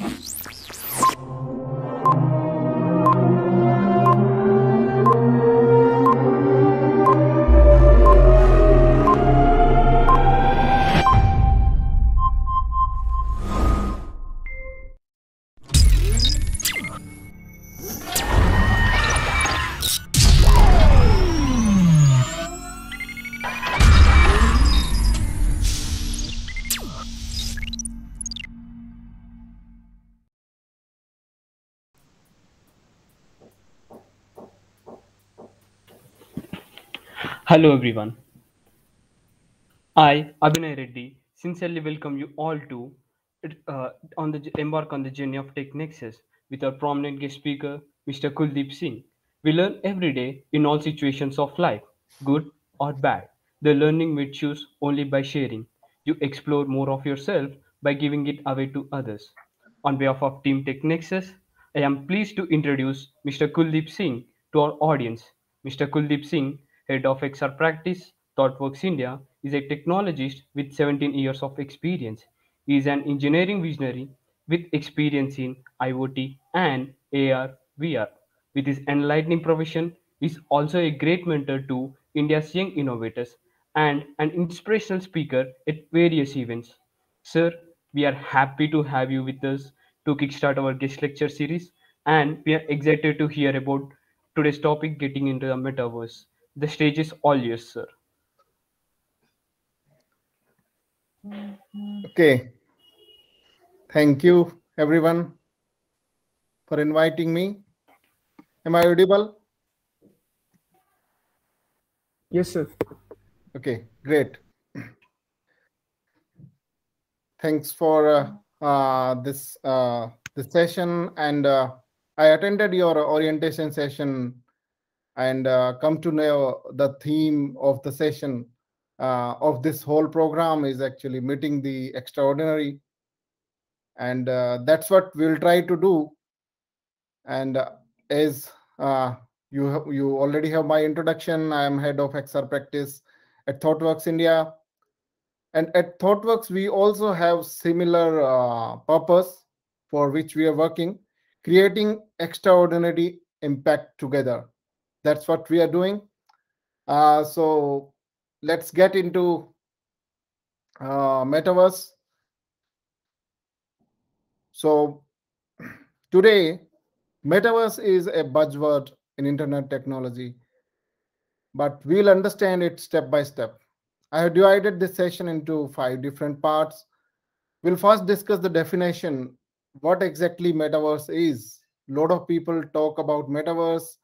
you Hello everyone. I, Abhinay Reddy, sincerely welcome you all to uh, on the embark on the journey of Tech Nexus with our prominent guest speaker, Mr. Kuldeep Singh. We learn every day in all situations of life, good or bad. The learning we choose only by sharing. You explore more of yourself by giving it away to others. On behalf of Team Tech Nexus, I am pleased to introduce Mr. Kuldeep Singh to our audience. Mr. Kuldeep Singh head of XR practice, ThoughtWorks India, is a technologist with 17 years of experience. He is an engineering visionary with experience in IoT and AR VR. With his enlightening profession, he is also a great mentor to India's young innovators and an inspirational speaker at various events. Sir, we are happy to have you with us to kickstart our guest lecture series, and we are excited to hear about today's topic getting into the metaverse. The stage is all yours, sir. Mm-hmm. Okay. Thank you, everyone, for inviting me. Am I audible? Yes, sir. Okay, great. Thanks for uh, uh, this uh, this session, and uh, I attended your orientation session and uh, come to know the theme of the session uh, of this whole program is actually meeting the extraordinary. And uh, that's what we'll try to do. And as you have, you already have my introduction i am head of xr practice at thoughtworks india and at thoughtworks we also have similar uh, purpose for which we are working creating extraordinary impact together that's what we are doing. Uh, so let's get into uh, metaverse. So today, metaverse is a buzzword in internet technology, but we'll understand it step by step. I have divided this session into five different parts. We'll first discuss the definition, what exactly metaverse is. A lot of people talk about metaverse,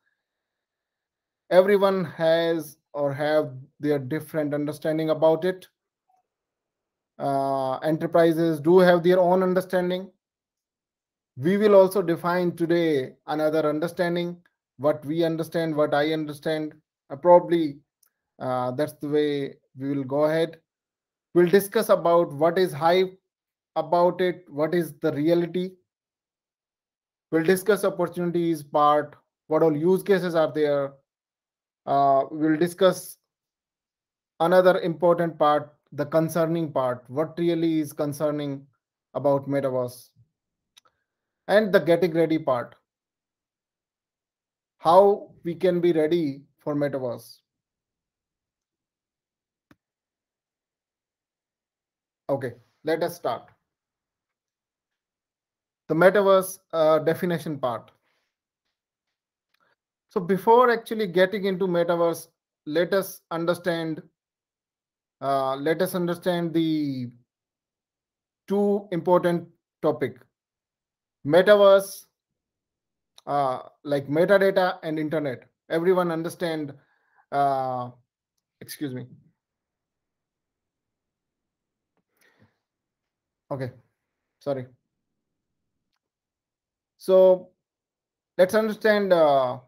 everyone has or have their different understanding about it uh, enterprises do have their own understanding we will also define today another understanding what we understand what i understand uh, probably uh, that's the way we will go ahead we'll discuss about what is hype about it what is the reality we'll discuss opportunities part what all use cases are there uh, we'll discuss another important part, the concerning part, what really is concerning about metaverse and the getting ready part, how we can be ready for metaverse. Okay, let us start. The metaverse uh, definition part. So before actually getting into metaverse, let us understand uh, let us understand the two important topic metaverse uh, like metadata and internet everyone understand uh, excuse me okay sorry so let's understand uh,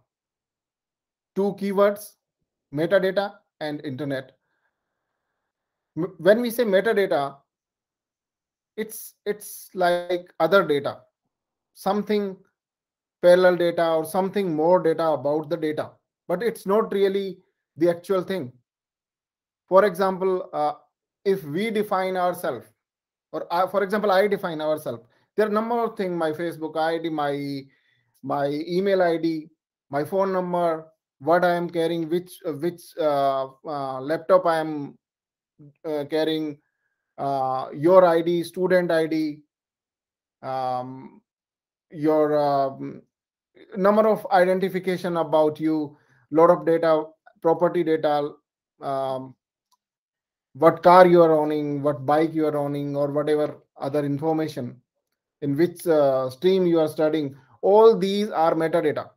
two keywords, metadata and internet. When we say metadata, it's it's like other data, something parallel data or something more data about the data, but it's not really the actual thing. For example, uh, if we define ourselves, or I, for example, I define ourselves, there are number of things, my Facebook ID, my my email ID, my phone number, what i am carrying which uh, which uh, uh, laptop i am carrying your id student id um, your um, number of identification about you lot of data property data um, what car you are owning what bike you are owning or whatever other information in which uh, stream you are studying all these are metadata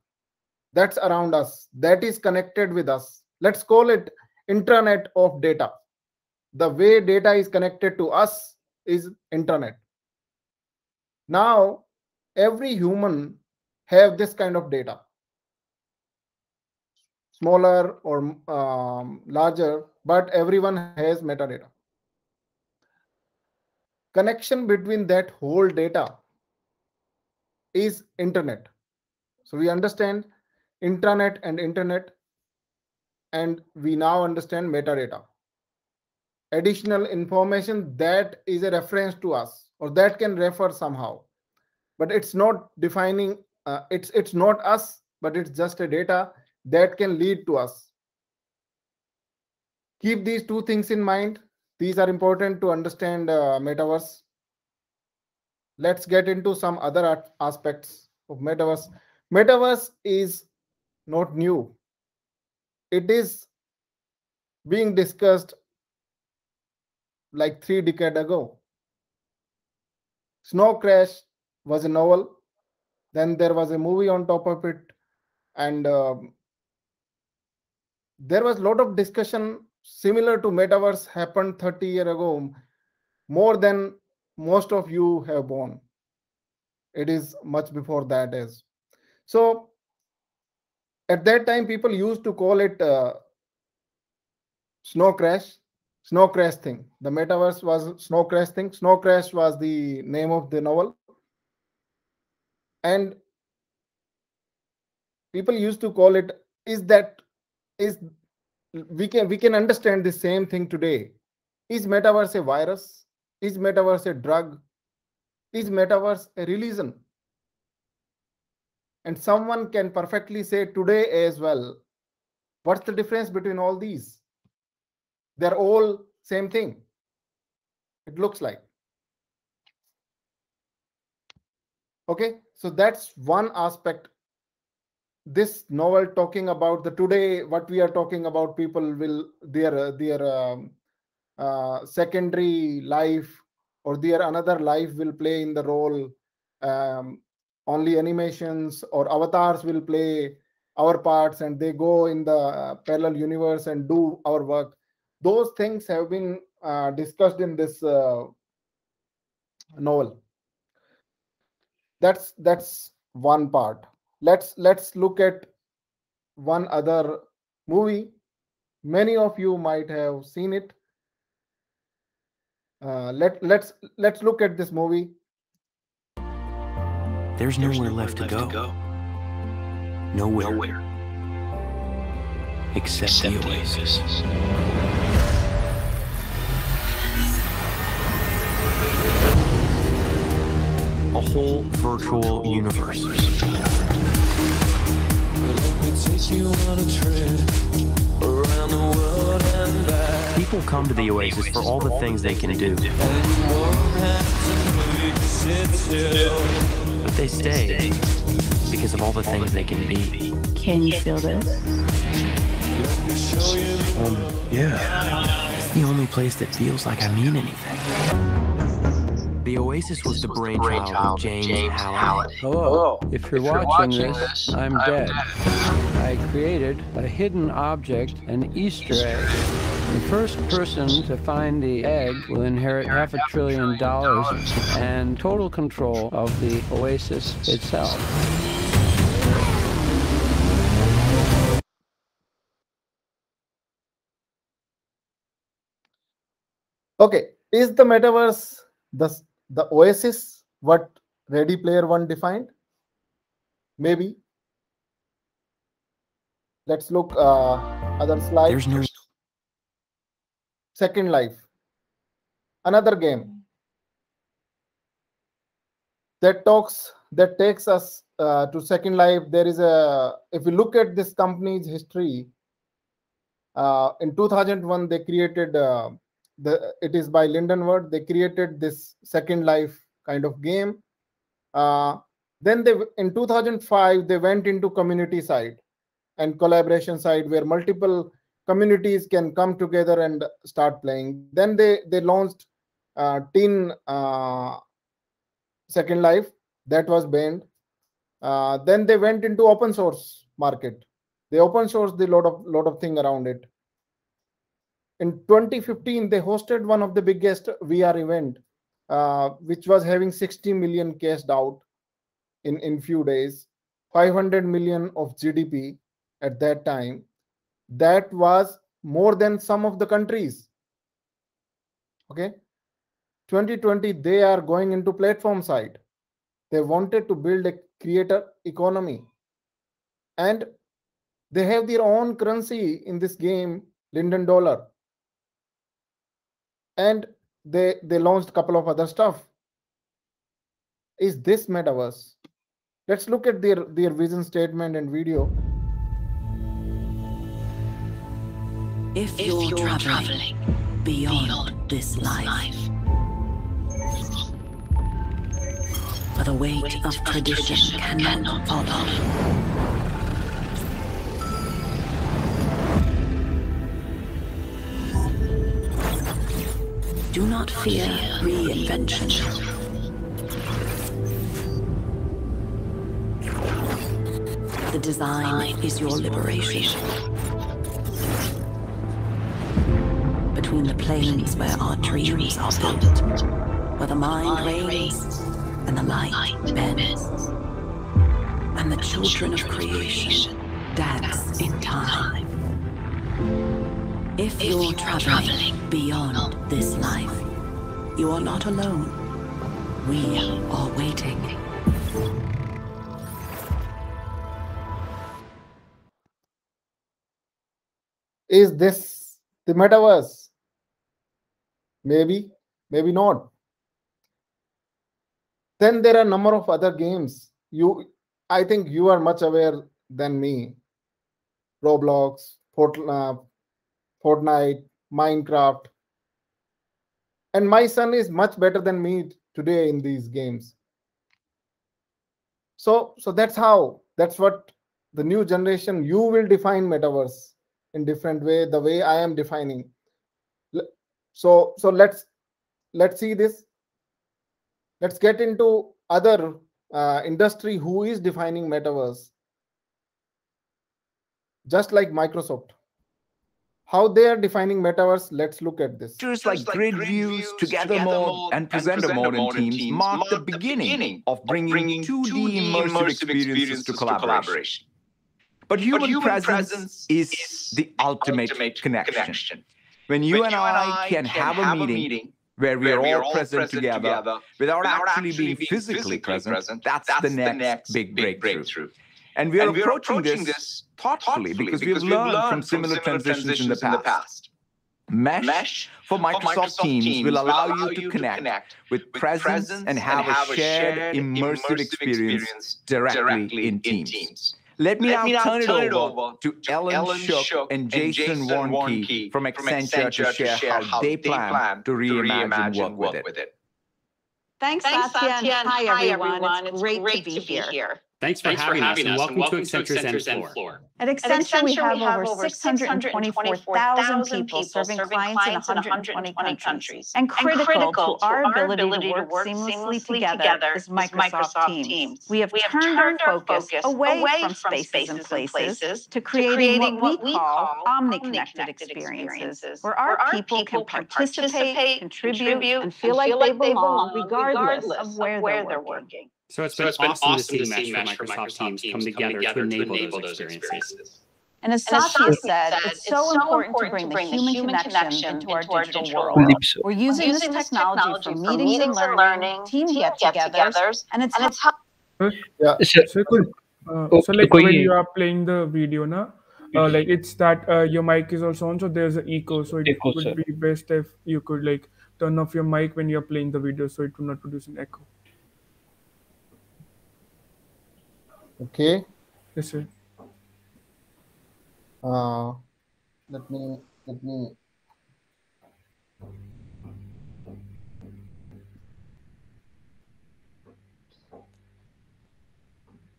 that's around us, that is connected with us. Let's call it Internet of data. The way data is connected to us is internet. Now, every human have this kind of data. Smaller or um, larger, but everyone has metadata. Connection between that whole data is internet. So we understand intranet and internet and we now understand metadata additional information that is a reference to us or that can refer somehow but it's not defining uh, it's it's not us but it's just a data that can lead to us keep these two things in mind these are important to understand uh, metaverse let's get into some other aspects of metaverse metaverse is not new. It is being discussed like three decades ago. Snow Crash was a novel. Then there was a movie on top of it. And um, there was a lot of discussion similar to metaverse happened 30 years ago, more than most of you have born. It is much before that is. So at that time people used to call it uh, snow crash snow crash thing the metaverse was snow crash thing snow crash was the name of the novel and people used to call it is that is we can we can understand the same thing today is metaverse a virus is metaverse a drug is metaverse a religion and someone can perfectly say today as well. What's the difference between all these? They're all same thing. It looks like. Okay, so that's one aspect. This novel talking about the today, what we are talking about, people will their their um, uh, secondary life or their another life will play in the role um, only animations or avatars will play our parts and they go in the uh, parallel universe and do our work those things have been uh, discussed in this uh, novel that's that's one part let's let's look at one other movie many of you might have seen it uh, let let's let's look at this movie there's, nowhere, left, left to, go. to, go. Nowhere. Nowhere. Except, Except the oasis. The oasis. a whole virtual universe. People come to the Oasis for all the things they can do. They stay because of all the things they can be. Can you feel this? Um, yeah. It's the only place that feels like I mean anything. The Oasis was the brainchild of James, James Halliday. Hello. If you're, if you're watching, watching, this, this I'm, I'm dead. dead. I created a hidden object, an Easter egg. The first person to find the egg will inherit half a trillion dollars and total control of the oasis itself. Okay, is the metaverse the, the oasis what Ready Player One defined? Maybe. Let's look uh, other slide. There's no Second Life. Another game that talks that takes us uh, to Second Life. There is a if you look at this company's history. Uh, in 2001, they created uh, the it is by Linden Ward. They created this Second Life kind of game. Uh, then they in 2005 they went into community side and collaboration side where multiple communities can come together and start playing. Then they they launched uh, Teen uh, Second Life that was banned. Uh, then they went into open source market. They open sourced the lot of lot of thing around it. In 2015, they hosted one of the biggest VR event, uh, which was having 60 million cashed out in in few days, 500 million of GDP at that time that was more than some of the countries okay 2020 they are going into platform side they wanted to build a creator economy and they have their own currency in this game linden dollar and they they launched a couple of other stuff is this metaverse let's look at their their vision statement and video If, if you're, you're traveling, traveling, beyond, beyond this, life, life, for the weight, weight of, tradition, tradition cannot, cannot follow. Do not fear reinvention. The design is your liberation. where our dreams are built, where the mind reigns and the light bends, and the children of creation dance in time. If you're traveling beyond this life, you are not alone. We are waiting. Is this the metaverse? Maybe, maybe not. Then there are number of other games. You, I think you are much aware than me. Roblox, uh, Fortnite, Minecraft. And my son is much better than me today in these games. So, so that's how, that's what the new generation, you will define metaverse in different way, the way I am defining so, so let's let's see this. Let's get into other uh, industry who is defining metaverse. Just like Microsoft, how they are defining metaverse let's look at this features like, grid, views together, mode, and presenter, mode in teams mark the beginning, of bringing, 2d, immersive, experiences, to collaboration, But, human presence, is, the ultimate, connection when you, when and, you I and, I can, have, have a meeting, meeting where we are all, all present, present together, together without, without, actually, being physically, physically present, present, that's, that's the, next the next, big breakthrough. Big breakthrough. And we are, and approaching, approaching, this thoughtfully, because, because, we've, learned, learned from similar, similar transitions, transitions, in the past. Mesh, Mesh, for Microsoft, Microsoft teams, teams, will allow, allow you, to, connect connect, with presence and have, and have a shared, immersive, immersive experience, directly, in, in teams. Let me, Let now, turn, it over, over to, Ellen, Ellen Shook, Shook and Jason, Jason Warnke from, from Accenture, to share, to share how they plan, plan to reimagine, reimagine work, work, with it. Thanks, Thanks Satya, and hi, everyone. It's, great, great to, be, to be here. here. Thanks for, Thanks having, for having us, us, and welcome, to Accenture's, Accenture's End Floor. At Accenture, At Accenture we, have we, have over 624,000 people serving clients in 120 countries. countries. And, critical and critical, to our ability, ability to work seamlessly, together, is Microsoft, Teams. Teams. We have, we have turned, our focus, away, from, from spaces and places to creating, creating what, we call omni-connected experiences, where our, people, people, can participate, contribute, and feel like, they belong, regardless, of where, they're working. So it's so been, it's been awesome, to see, see Mesh for Microsoft, Microsoft teams, teams come together, together to, enable to enable those experiences. experiences. And as Sasha said, it's so important to bring the human, human connection into our digital, digital world. world. We're using this technology for meetings and learning, team get-togethers, and it's helping. Yeah. So, uh, oh, so like when you are playing the video, na, uh, like it's that uh, your mic is also on, so there's an echo. So it would be best if you could like turn off your mic when you're playing the video, so it would not produce an echo. Okay. Yes, sir. Uh, let me let me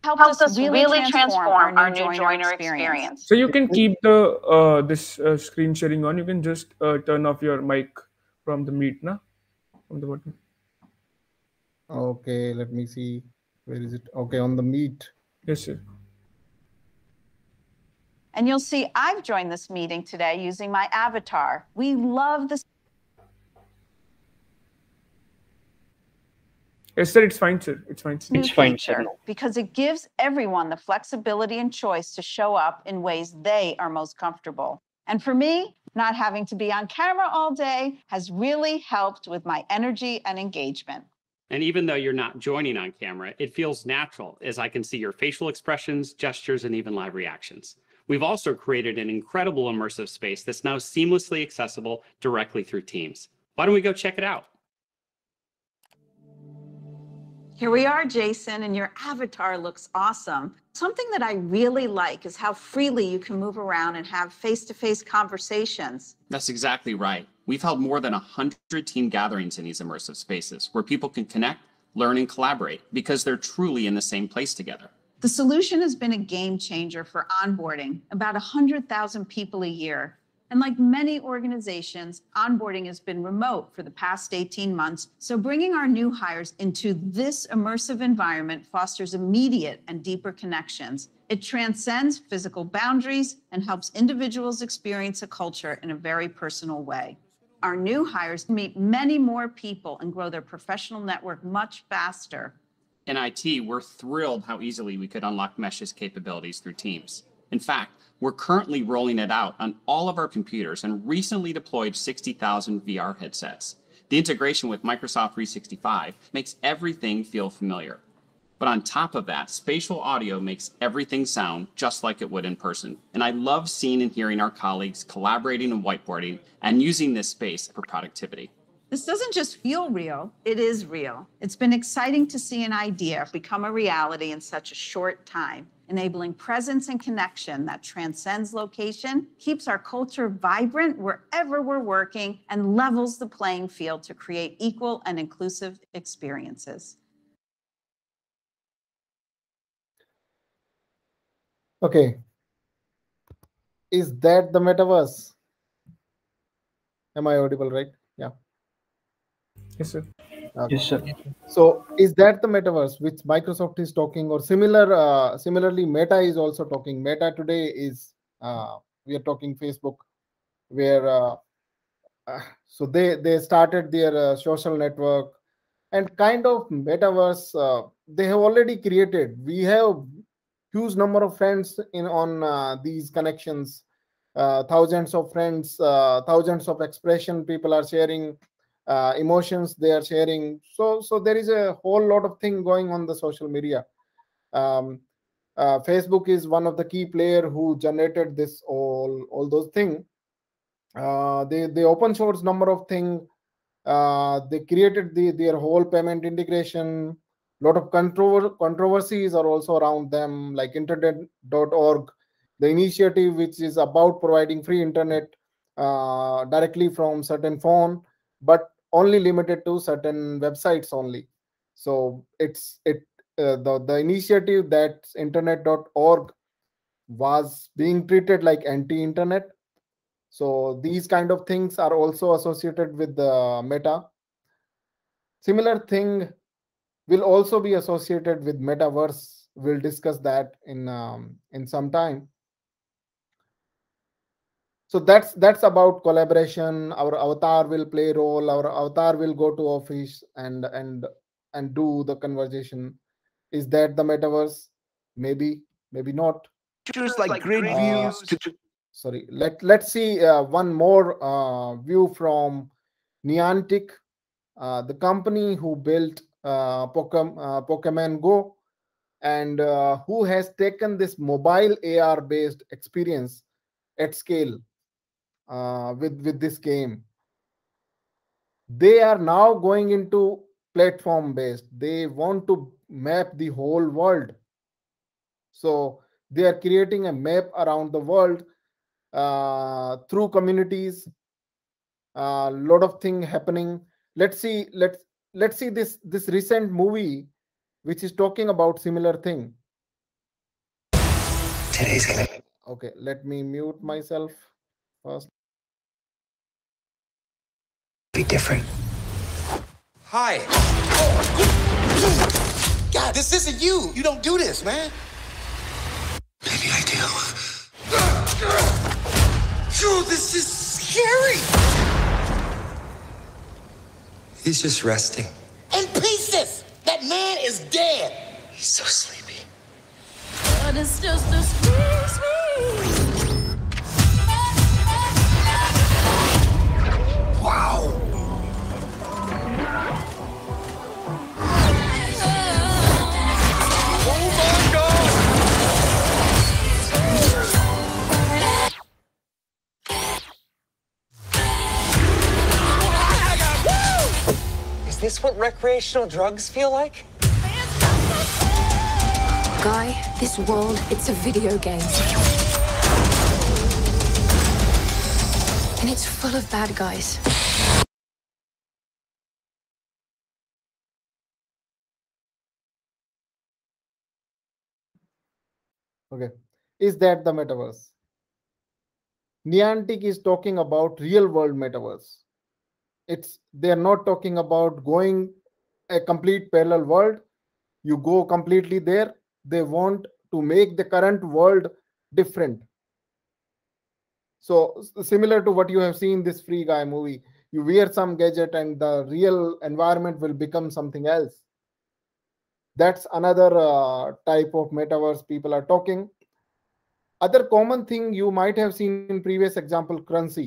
helped, us really, really transform, transform, our new joiner, experience. experience. So you can keep the uh, this uh, screen sharing on. You can just uh, turn off your mic from the meet, now From the button. Okay, let me see. Where is it? Okay, on the meet. Yes, sir. And you'll see I've joined this meeting today using my avatar. We love this. Yes, sir, it's fine, sir. It's fine. Sir. It's fine, sir. Because it gives everyone the flexibility and choice to show up in ways they are most comfortable. And for me, not having to be on camera all day has really helped with my energy and engagement. And even though you're not joining on camera, it feels natural as I can see your facial expressions, gestures, and even live reactions. We've also created an incredible immersive space that's now seamlessly accessible directly through Teams. Why don't we go check it out? Here we are, Jason, and your avatar looks awesome. Something that I really like is how freely you can move around and have face to face conversations. That's exactly right. We've held more than 100 team gatherings in these immersive spaces where people can connect, learn, and collaborate because they're truly in the same place together. The solution has been a game changer for onboarding, about 100,000 people a year. And like many organizations, onboarding has been remote for the past 18 months. So bringing our new hires into this immersive environment fosters immediate and deeper connections. It transcends physical boundaries and helps individuals experience a culture in a very personal way our new hires meet many more people and grow their professional network much faster. In IT, we're thrilled how easily we could unlock Mesh's capabilities through Teams. In fact, we're currently rolling it out on all of our computers and recently deployed 60,000 VR headsets. The integration with Microsoft 365 makes everything feel familiar. But on top of that, spatial audio makes everything sound just like it would in person. And I love seeing and hearing our colleagues collaborating and whiteboarding and using this space for productivity. This doesn't just feel real, it is real. It's been exciting to see an idea become a reality in such a short time, enabling presence and connection that transcends location, keeps our culture vibrant wherever we're working, and levels the playing field to create equal and inclusive experiences. Okay. Is that the metaverse? Am I audible, right? Yeah. Yes, sir. Okay. Yes, sir. So, is that the metaverse which Microsoft is talking, or similar? Uh, similarly, Meta is also talking. Meta today is uh, we are talking Facebook, where uh, uh so they they started their uh, social network and kind of metaverse uh, they have already created. We have huge number of friends in on uh, these connections uh, thousands of friends uh, thousands of expression people are sharing uh, emotions they are sharing so so there is a whole lot of thing going on the social media um, uh, facebook is one of the key player who generated this all all those thing uh, they they open source number of thing they created the, their whole payment integration lot of contro- controversies are also around them like internet.org the initiative which is about providing free internet uh, directly from certain phone but only limited to certain websites only so it's it uh, the the initiative that internet.org was being treated like anti-internet so these kind of things are also associated with the meta similar thing will also be associated with metaverse. We'll discuss that in um, in some time. So that's that's about collaboration. Our avatar will play role. Our avatar will go to office and and and do the conversation. Is that the metaverse? Maybe, maybe not. Features like, great views. To- sorry, let let's see uh, one more uh, view from Niantic, uh, the company who built uh, uh, Pokemon Go, and uh, who has taken this mobile AR-based experience at scale with, with this game. They are now going into platform-based. They want to map the whole world. So they are creating a map around the world uh, through communities. A uh, lot of things happening. Let's see. Let's let's see this this recent movie which is talking about similar thing today's gonna okay let me mute myself first be different hi oh. god this isn't you you don't do this man maybe i do dude this is scary He's just resting. In pieces! That man is dead! He's so sleepy. But it's just a squeeze me. Wow! this what recreational drugs feel like? Guy, this world, it's a video game. And it's full of bad guys. Okay. Is that the metaverse? Niantic is talking about real world metaverse it's they're not talking about going a complete parallel world you go completely there they want to make the current world different so similar to what you have seen this free guy movie you wear some gadget and the real environment will become something else that's another uh, type of metaverse people are talking other common thing you might have seen in previous example currency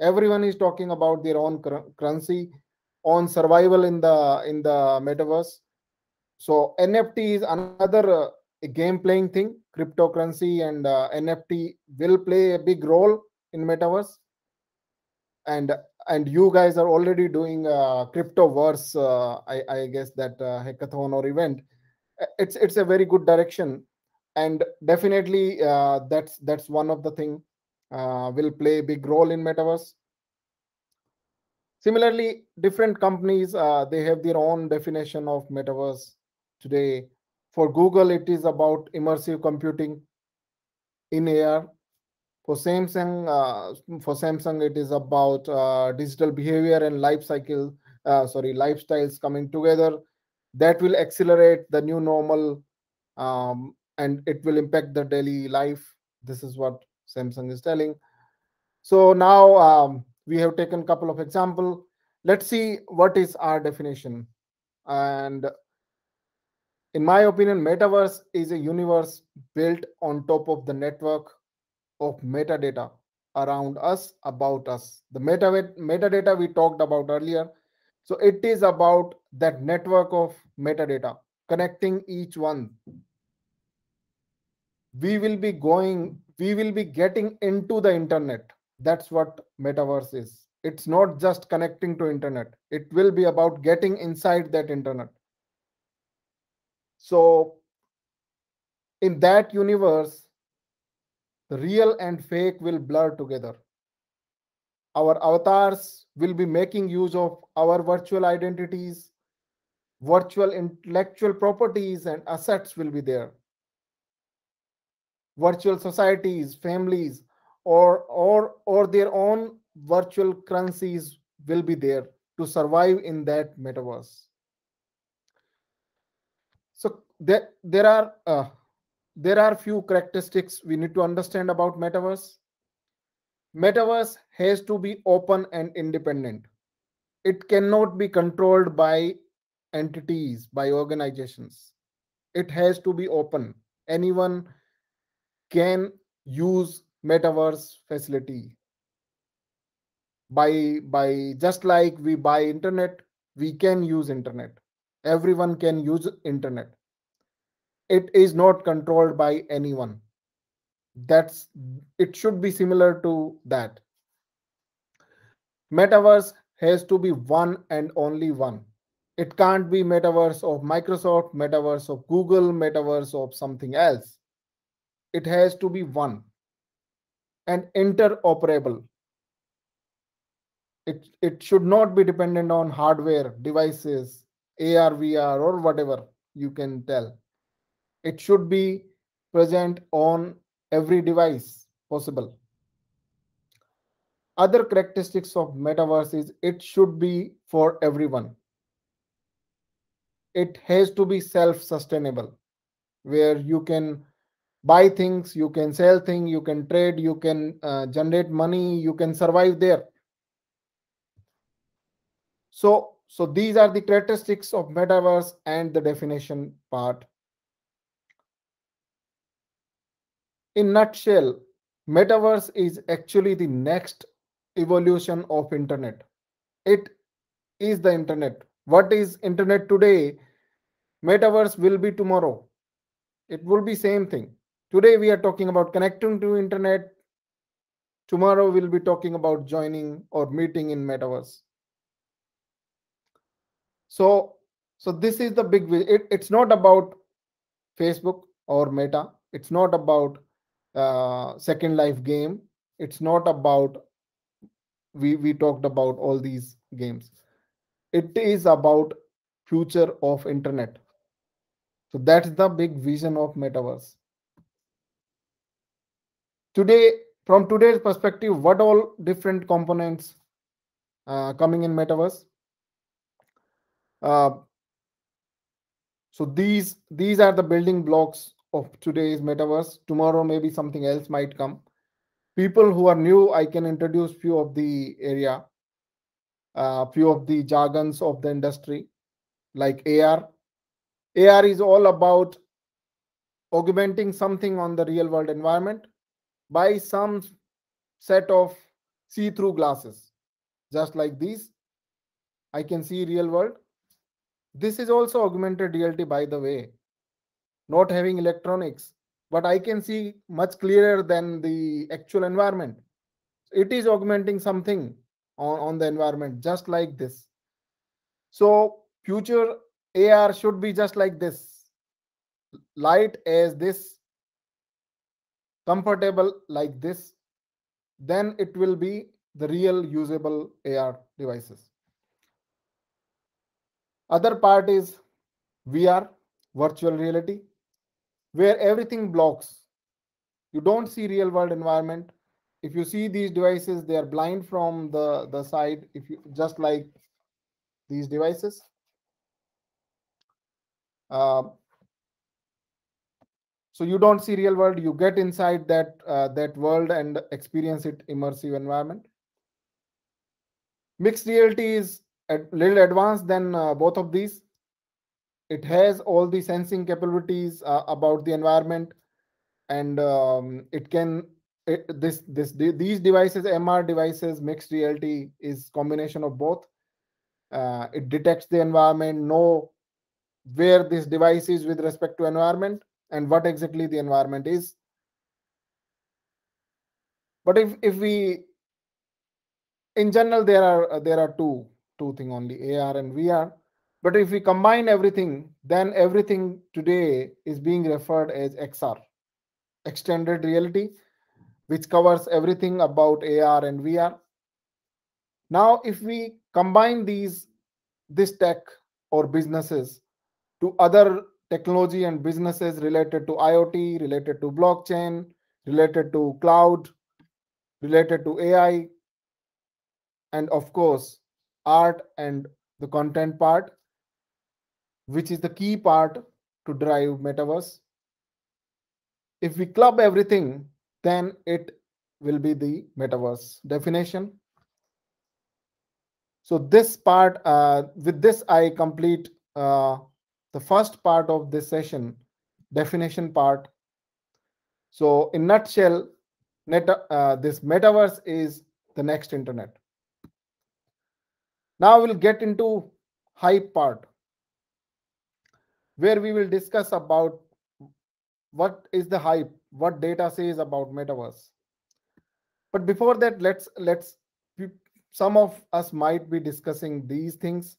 everyone is talking about their own currency on survival in the in the metaverse so nft is another uh, game playing thing cryptocurrency and uh, nft will play a big role in metaverse and and you guys are already doing a uh, cryptoverse uh, I, I guess that uh, hackathon or event uh, it's it's a very good direction and definitely uh, that's that's one of the thing uh, will play a big role in metaverse similarly different companies uh, they have their own definition of metaverse today for google it is about immersive computing in air for samsung uh, for samsung it is about uh, digital behavior and life cycle uh, sorry lifestyles coming together that will accelerate the new normal um, and it will impact the daily life this is what Samsung is telling. So now um, we have taken a couple of example. Let's see what is our definition. And in my opinion, metaverse is a universe built on top of the network of metadata around us, about us. The meta metadata we talked about earlier. So it is about that network of metadata connecting each one. We will be going we will be getting into the internet that's what metaverse is it's not just connecting to internet it will be about getting inside that internet so in that universe real and fake will blur together our avatars will be making use of our virtual identities virtual intellectual properties and assets will be there virtual societies, families, or or or their own virtual currencies will be there to survive in that metaverse. So there there are uh, there are few characteristics we need to understand about metaverse. Metaverse has to be open and independent. It cannot be controlled by entities, by organizations. It has to be open. Anyone can use metaverse facility by by just like we buy internet we can use internet everyone can use internet it is not controlled by anyone that's it should be similar to that metaverse has to be one and only one it can't be metaverse of microsoft metaverse of google metaverse of something else it has to be one and interoperable. It, it should not be dependent on hardware, devices, AR, VR, or whatever you can tell. It should be present on every device possible. Other characteristics of metaverse is it should be for everyone. It has to be self-sustainable, where you can buy things you can sell things you can trade you can uh, generate money you can survive there so so these are the characteristics of metaverse and the definition part in nutshell metaverse is actually the next evolution of internet it is the internet what is internet today metaverse will be tomorrow it will be same thing today we are talking about connecting to internet tomorrow we'll be talking about joining or meeting in metaverse so so this is the big it, it's not about facebook or meta it's not about uh, second life game it's not about we we talked about all these games it is about future of internet so that's the big vision of metaverse today from today's perspective what all different components uh, coming in metaverse uh, so these these are the building blocks of today's metaverse tomorrow maybe something else might come people who are new i can introduce few of the area uh, few of the jargons of the industry like ar ar is all about augmenting something on the real world environment by some set of see-through glasses just like these i can see real world this is also augmented reality by the way not having electronics but i can see much clearer than the actual environment it is augmenting something on, on the environment just like this so future ar should be just like this light as this comfortable like this, then it will be the real usable AR devices. Other part is VR, virtual reality, where everything blocks. You don't see real world environment. If you see these devices, they are blind from the, the side, if you just like these devices. Uh, so you don't see real world you get inside that uh, that world and experience it immersive environment mixed reality is a little advanced than uh, both of these it has all the sensing capabilities uh, about the environment and um, it can it, this this these devices mr devices mixed reality is combination of both uh, it detects the environment know where this device is with respect to environment and what exactly the environment is. But if, if we, in general, there are there are two two thing only AR and VR. But if we combine everything, then everything today is being referred as XR, extended reality, which covers everything about AR and VR. Now, if we combine these, this tech or businesses to other technology and businesses related to IoT, related to blockchain, related to cloud, related to AI, and of course, art and the content part, which is the key part to drive metaverse. If we club everything, then it will be the metaverse definition. So this part, uh, with this, I complete uh, the first part of this session, definition part. So in nutshell, net, uh, this metaverse is the next internet. Now we'll get into hype part, where we will discuss about what is the hype, what data says about metaverse. But before that, let's let's some of us might be discussing these things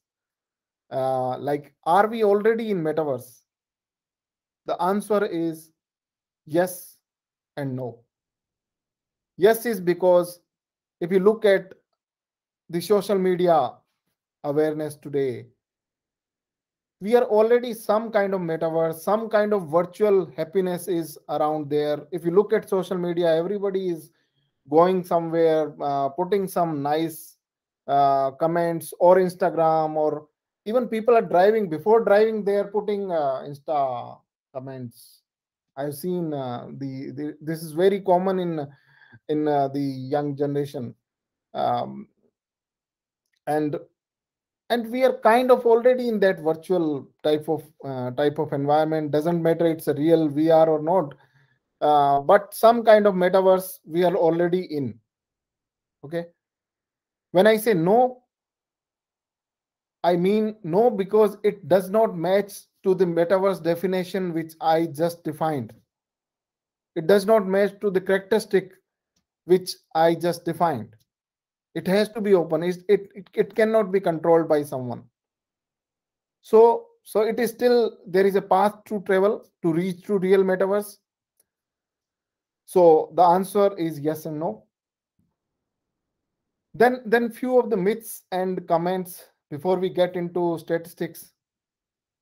uh, like are we already in metaverse the answer is yes and no yes is because if you look at the social media awareness today we are already some kind of metaverse some kind of virtual happiness is around there if you look at social media everybody is going somewhere uh, putting some nice uh, comments or instagram or even people are driving before driving they are putting uh, insta comments i've seen uh, the, the, this is very common in in uh, the young generation um, and and we are kind of already in that virtual type of uh, type of environment doesn't matter it's a real vr or not uh, but some kind of metaverse we are already in okay when i say no I mean, no, because it does not match to the metaverse definition which I just defined. It does not match to the characteristic which I just defined. It has to be open. It, it, it cannot be controlled by someone. So, so it is still there is a path to travel to reach to real metaverse. So the answer is yes and no. Then then few of the myths and comments before we get into statistics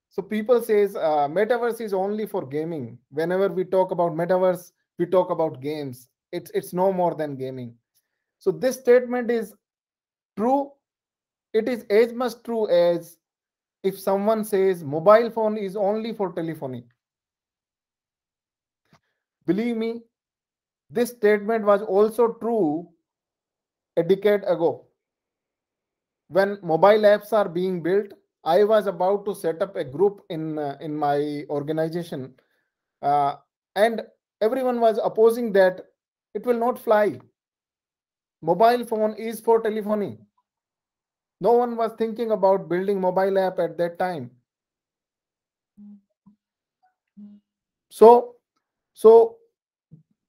so people says uh, metaverse is only for gaming whenever we talk about metaverse we talk about games it's it's no more than gaming so this statement is true it is as much true as if someone says mobile phone is only for telephony believe me this statement was also true a decade ago when mobile apps are being built i was about to set up a group in uh, in my organization uh, and everyone was opposing that it will not fly mobile phone is for telephony no one was thinking about building mobile app at that time so so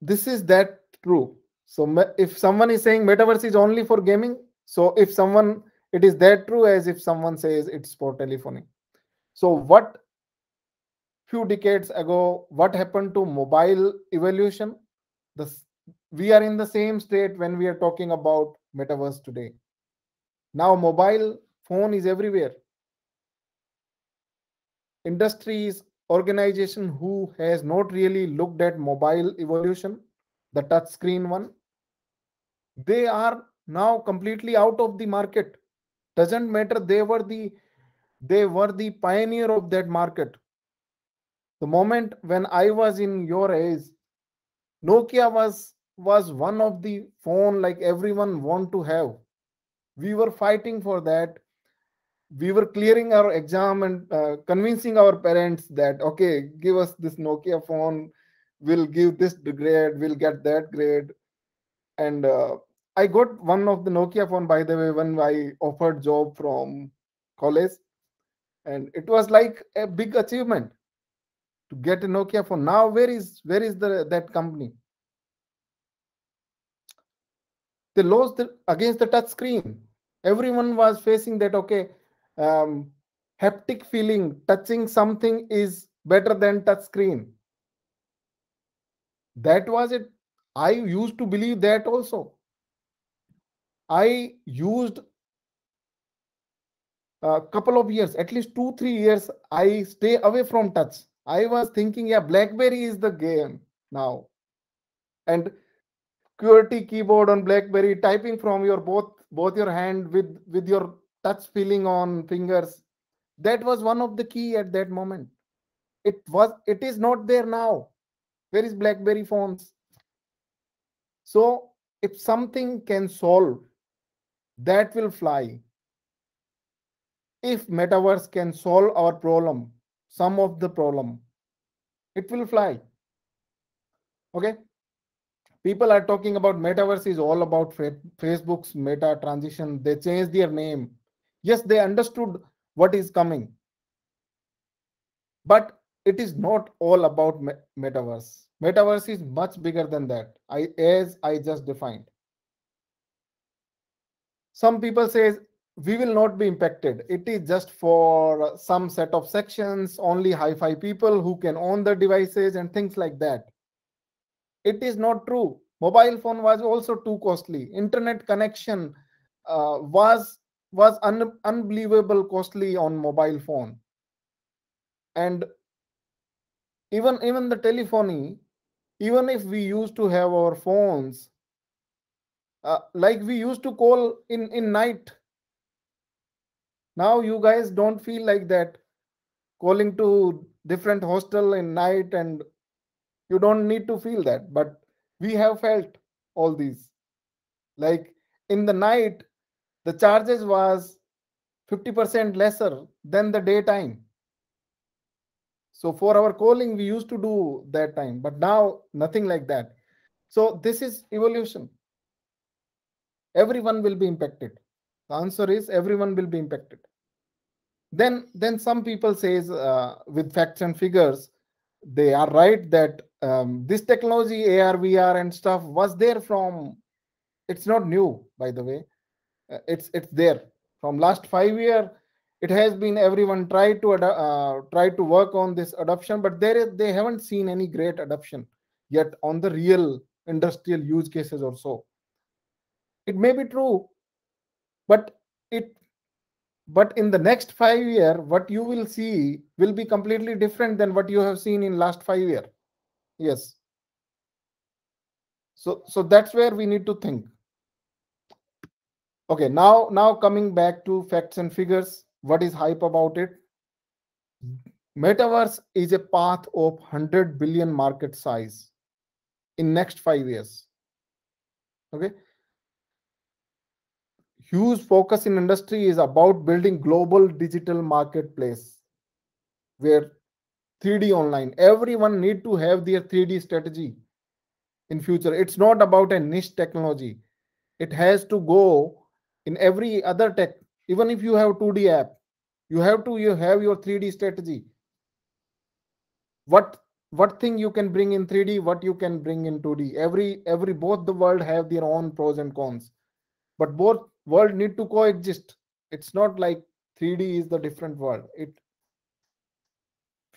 this is that true so if someone is saying metaverse is only for gaming so if someone it is that true as if someone says it's for telephony. So what few decades ago, what happened to mobile evolution? The, we are in the same state when we are talking about metaverse today. Now mobile phone is everywhere. Industries, organization who has not really looked at mobile evolution, the touch screen one, they are now completely out of the market doesn't matter they were the they were the pioneer of that market the moment when i was in your age nokia was was one of the phone like everyone want to have we were fighting for that we were clearing our exam and uh, convincing our parents that okay give us this nokia phone we'll give this grade we'll get that grade and uh, I got one of the Nokia phone by the way when I offered job from college, and it was like a big achievement to get a Nokia phone. Now where is where is the that company? They lost the, against the touch screen. Everyone was facing that okay, um, haptic feeling, touching something is better than touch screen. That was it. I used to believe that also I used a uh, couple of years, at least two, three years, I stay away from touch. I was thinking, yeah, BlackBerry is the game now. And QWERTY keyboard on BlackBerry, typing from your both both your hand with with your touch feeling on fingers. That was one of the key at that moment. It was it is not there now. Where is BlackBerry phones? So if something can solve that will fly. If metaverse can solve our problem, some of the problem, it will fly. Okay. People are talking about metaverse is all about Facebook's meta transition. They changed their name. Yes, they understood what is coming. But it is not all about metaverse. Metaverse is much bigger than that. I as I just defined some people say we will not be impacted. It is just for some set of sections, only hi-fi people who can own the devices and things like that. It is not true. Mobile phone was also too costly. Internet connection uh, was was un unbelievable costly on mobile phone. And even even the telephony, even if we used to have our phones, uh, like we used to call in in night now you guys don't feel like that calling to different hostel in night and you don't need to feel that but we have felt all these like in the night the charges was 50% lesser than the daytime so for our calling we used to do that time but now nothing like that so this is evolution everyone will be impacted the answer is everyone will be impacted then then some people says uh, with facts and figures they are right that um, this technology ar vr and stuff was there from it's not new by the way uh, it's it's there from last 5 year it has been everyone tried to uh, try to work on this adoption but there is, they haven't seen any great adoption yet on the real industrial use cases or so it may be true, but it but in the next five year what you will see will be completely different than what you have seen in last five year yes so so that's where we need to think okay now now coming back to facts and figures what is hype about it metaverse is a path of 100 billion market size in next 5 years okay huge focus in industry is about building global digital marketplace where 3d online everyone need to have their 3d strategy in future it's not about a niche technology it has to go in every other tech even if you have 2d app you have to you have your 3d strategy what what thing you can bring in 3d what you can bring in 2d every every both the world have their own pros and cons but both world need to coexist it's not like 3d is the different world it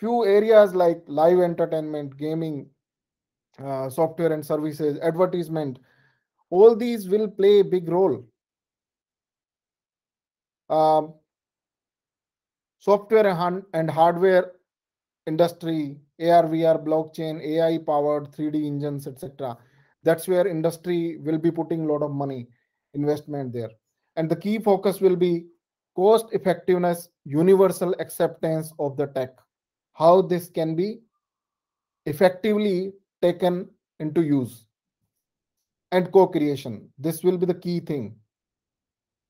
few areas like live entertainment gaming uh, software and services advertisement all these will play a big role um, software and hardware industry ar vr blockchain ai powered 3d engines etc that's where industry will be putting a lot of money investment there. And the key focus will be cost effectiveness, universal acceptance of the tech, how this can be effectively taken into use, and co creation. This will be the key thing.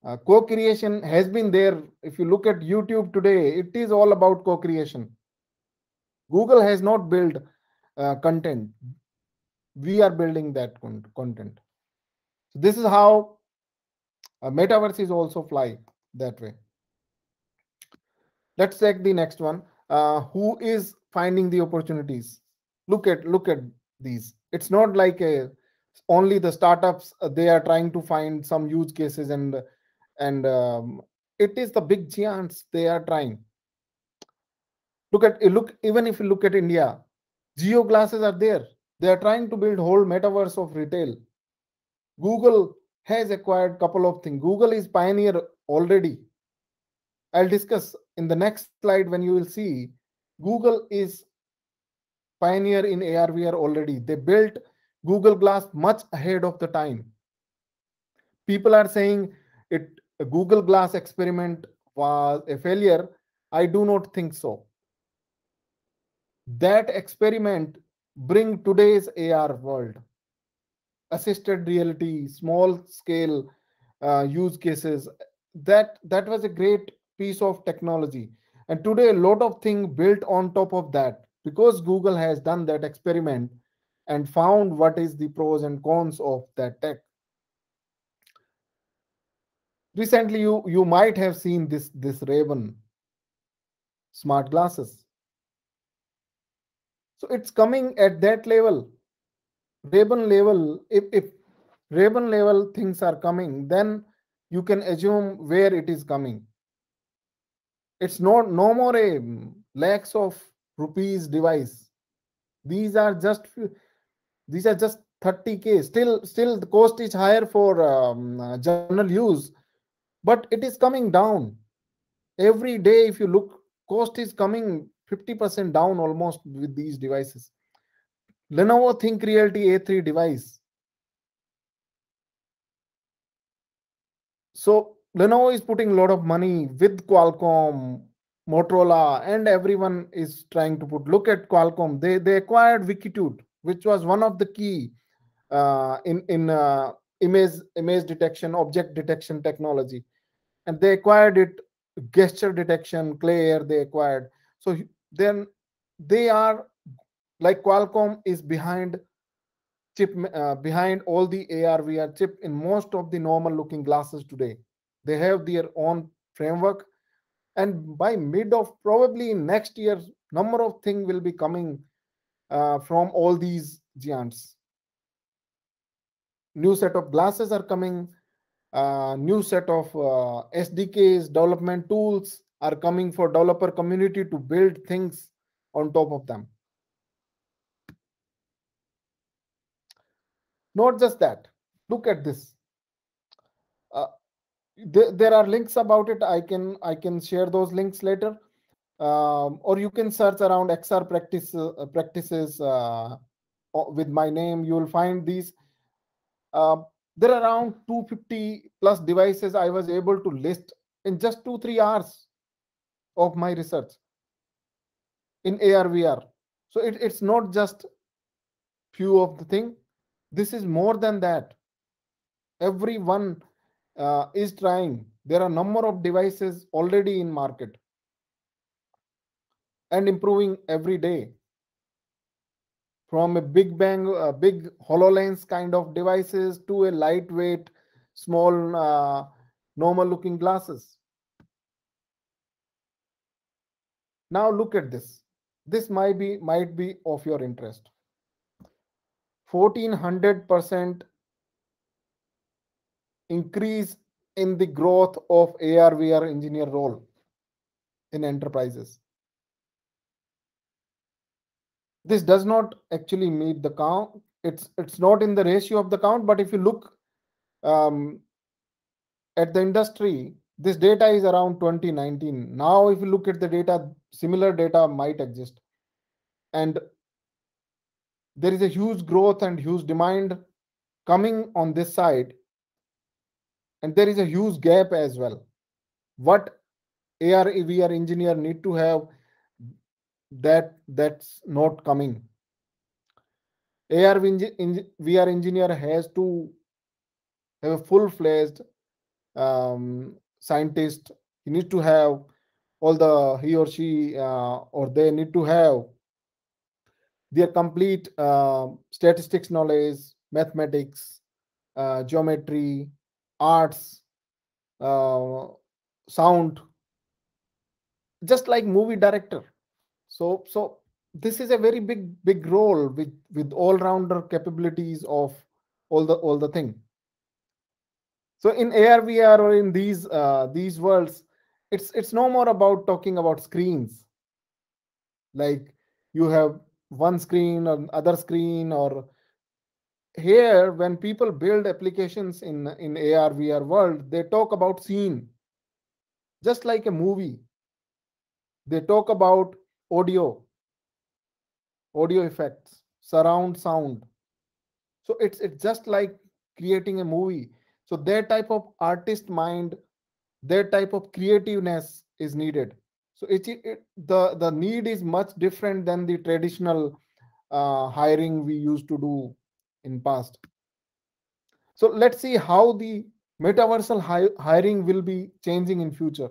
Uh, co creation has been there. If you look at YouTube today, it is all about co creation. Google has not built uh, content. We are building that content. So this is how uh, metaverse is also fly that way let's take the next one uh, who is finding the opportunities look at look at these it's not like a only the startups uh, they are trying to find some use cases and and um, it is the big giants they are trying look at look even if you look at india geo glasses are there they are trying to build whole metaverse of retail google has acquired couple of things. Google is pioneer already. I'll discuss in the next slide when you will see Google is pioneer in AR VR already. They built Google Glass much ahead of the time. People are saying it Google Glass experiment was a failure. I do not think so. That experiment bring today's AR world assisted reality, small scale uh, use cases. That that was a great piece of technology. And today, a lot of things built on top of that because Google has done that experiment and found what is the pros and cons of that tech. Recently, you you might have seen this this Raven smart glasses. So it's coming at that level. Raven level, if, if Raven level things are coming, then you can assume where it is coming. It's not no more a lakhs of rupees device. These are just these are just 30k. Still, still the cost is higher for um, general use, but it is coming down every day. If you look, cost is coming 50% down almost with these devices. Lenovo Think Realty A3 device. So Lenovo is putting a lot of money with Qualcomm, Motorola, and everyone is trying to put. Look at Qualcomm. They they acquired Wikitude, which was one of the key uh, in in uh, image image detection, object detection technology, and they acquired it. Gesture detection, Claire, they acquired. So then they are like qualcomm is behind chip uh, behind all the ar vr chip in most of the normal looking glasses today they have their own framework and by mid of probably next year number of things will be coming uh, from all these giants new set of glasses are coming uh, new set of uh, sdks development tools are coming for developer community to build things on top of them Not just that. Look at this. Uh, there are links about it. I can I can share those links later. Um, or you can search around XR practice, uh, practices uh, with my name. You will find these. Uh, there are around 250 plus devices I was able to list in just two, three hours of my research in AR, VR. So it, it's not just few of the thing this is more than that everyone uh, is trying there are number of devices already in market and improving every day from a big bang a uh, big hololens kind of devices to a lightweight small uh, normal looking glasses now look at this this might be might be of your interest 1400% increase in the growth of AR/VR engineer role in enterprises. This does not actually meet the count. It's it's not in the ratio of the count, but if you look um, at the industry, this data is around 2019. Now, if you look at the data, similar data might exist, and there is a huge growth and huge demand coming on this side and there is a huge gap as well what ar avr engineer need to have that that's not coming ar vr engineer has to have a full-fledged um, scientist he needs to have all the he or she uh, or they need to have their complete uh, statistics knowledge, mathematics, uh, geometry, arts, uh, sound, just like movie director. So, so this is a very big, big role with with all rounder capabilities of all the all the thing. So in AR, VR, or in these uh, these worlds, it's it's no more about talking about screens. Like you have one screen or other screen or here when people build applications in in ar vr world they talk about scene just like a movie they talk about audio audio effects surround sound so it's it's just like creating a movie so their type of artist mind their type of creativeness is needed so it, it the the need is much different than the traditional uh, hiring we used to do in past. So let's see how the metaversal hi hiring will be changing in future.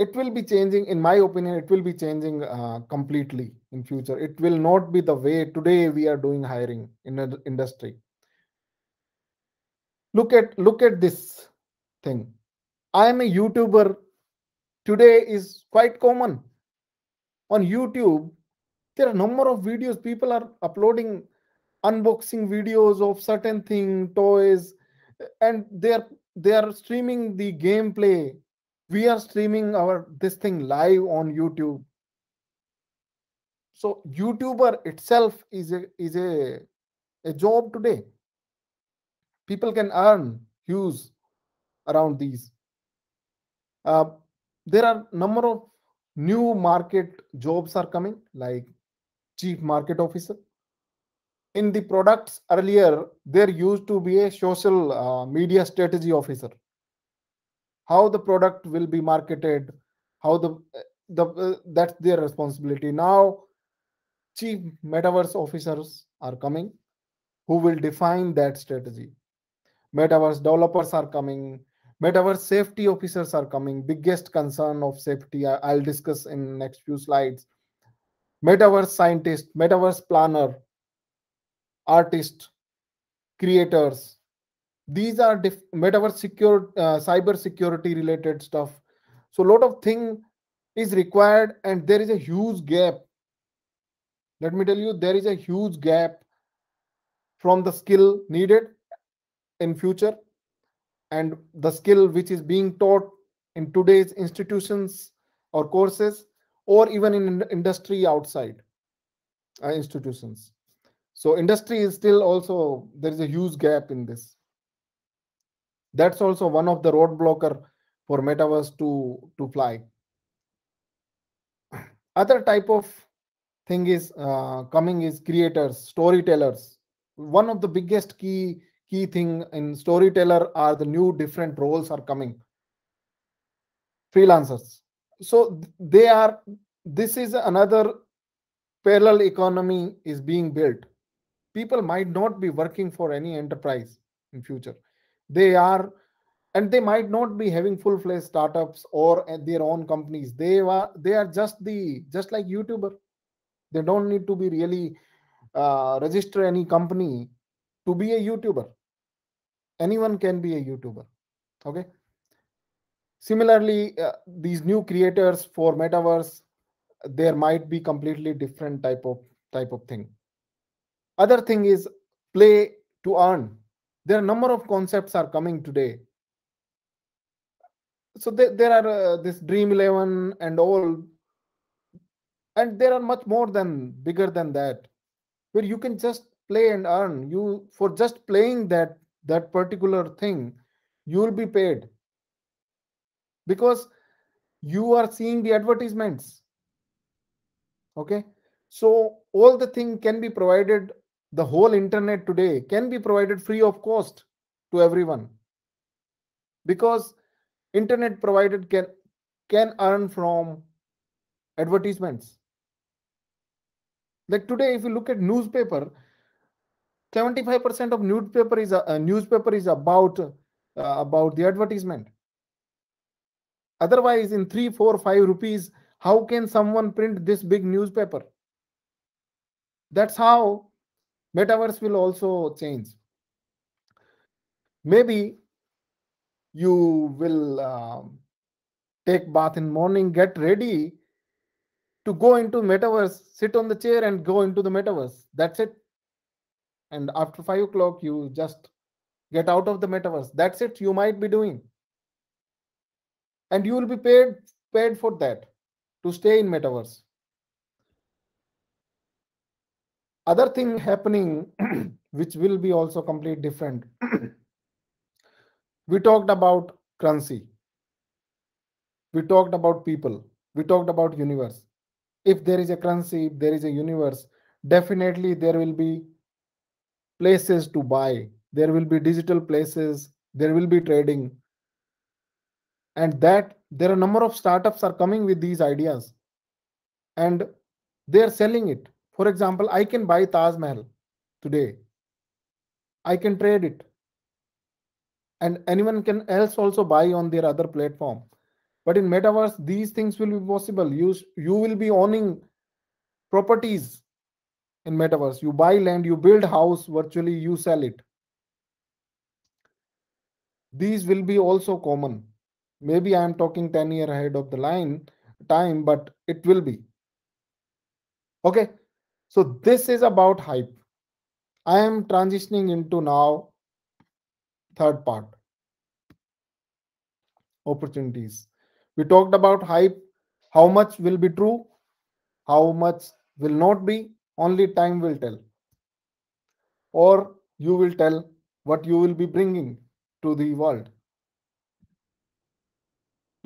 It will be changing, in my opinion, it will be changing uh, completely in future. It will not be the way today we are doing hiring in the industry. Look at look at this thing I am a YouTuber today is quite common. On YouTube, there are a number of videos. People are uploading unboxing videos of certain thing, toys, and they're they are streaming the gameplay. We are streaming our this thing live on YouTube. So YouTuber itself is a is a, a job today. People can earn hues around these uh, there are number of new market jobs are coming like chief market officer in the products earlier there used to be a social uh, media strategy officer how the product will be marketed how the the uh, that's their responsibility now chief metaverse officers are coming who will define that strategy metaverse developers are coming but our safety officers are coming biggest concern of safety i'll discuss in next few slides metaverse scientist metaverse planner artist creators these are diff- metaverse secure uh, cyber security related stuff so a lot of thing is required and there is a huge gap let me tell you there is a huge gap from the skill needed in future and the skill which is being taught in today's institutions or courses or even in industry outside uh, institutions so industry is still also there is a huge gap in this that's also one of the roadblocker for metaverse to to fly other type of thing is uh, coming is creators storytellers one of the biggest key key thing in storyteller are the new different roles are coming freelancers so they are this is another parallel economy is being built people might not be working for any enterprise in future they are and they might not be having full-fledged startups or uh, their own companies they are they are just the just like youtuber they don't need to be really uh, register any company to be a youtuber anyone can be a youtuber okay similarly uh, these new creators for metaverse there might be completely different type of type of thing other thing is play to earn there are number of concepts are coming today so there, there are uh, this dream 11 and all and there are much more than bigger than that where you can just play and earn you for just playing that that particular thing, you will be paid because you are seeing the advertisements. Okay. So all the thing can be provided, the whole internet today can be provided free of cost to everyone because internet provided can can earn from advertisements like today if you look at newspaper 75% of newspaper is uh, newspaper is about uh, about the advertisement otherwise in 3 4 5 rupees how can someone print this big newspaper that's how metaverse will also change maybe you will uh, take bath in morning get ready to go into metaverse sit on the chair and go into the metaverse that's it and after five o'clock you just get out of the metaverse that's it you might be doing and you will be paid paid for that to stay in metaverse other thing happening which will be also completely different we talked about currency we talked about people we talked about universe if there is a currency if there is a universe definitely there will be places to buy there will be digital places there will be trading and that there are number of startups are coming with these ideas and they are selling it for example i can buy taj mahal today i can trade it and anyone can else also buy on their other platform but in metaverse these things will be possible you you will be owning properties in metaverse you buy land you build house virtually you sell it these will be also common maybe i am talking 10 year ahead of the line time but it will be okay so this is about hype i am transitioning into now third part opportunities we talked about hype how much will be true how much will not be only time will tell or you will tell what you will be bringing to the world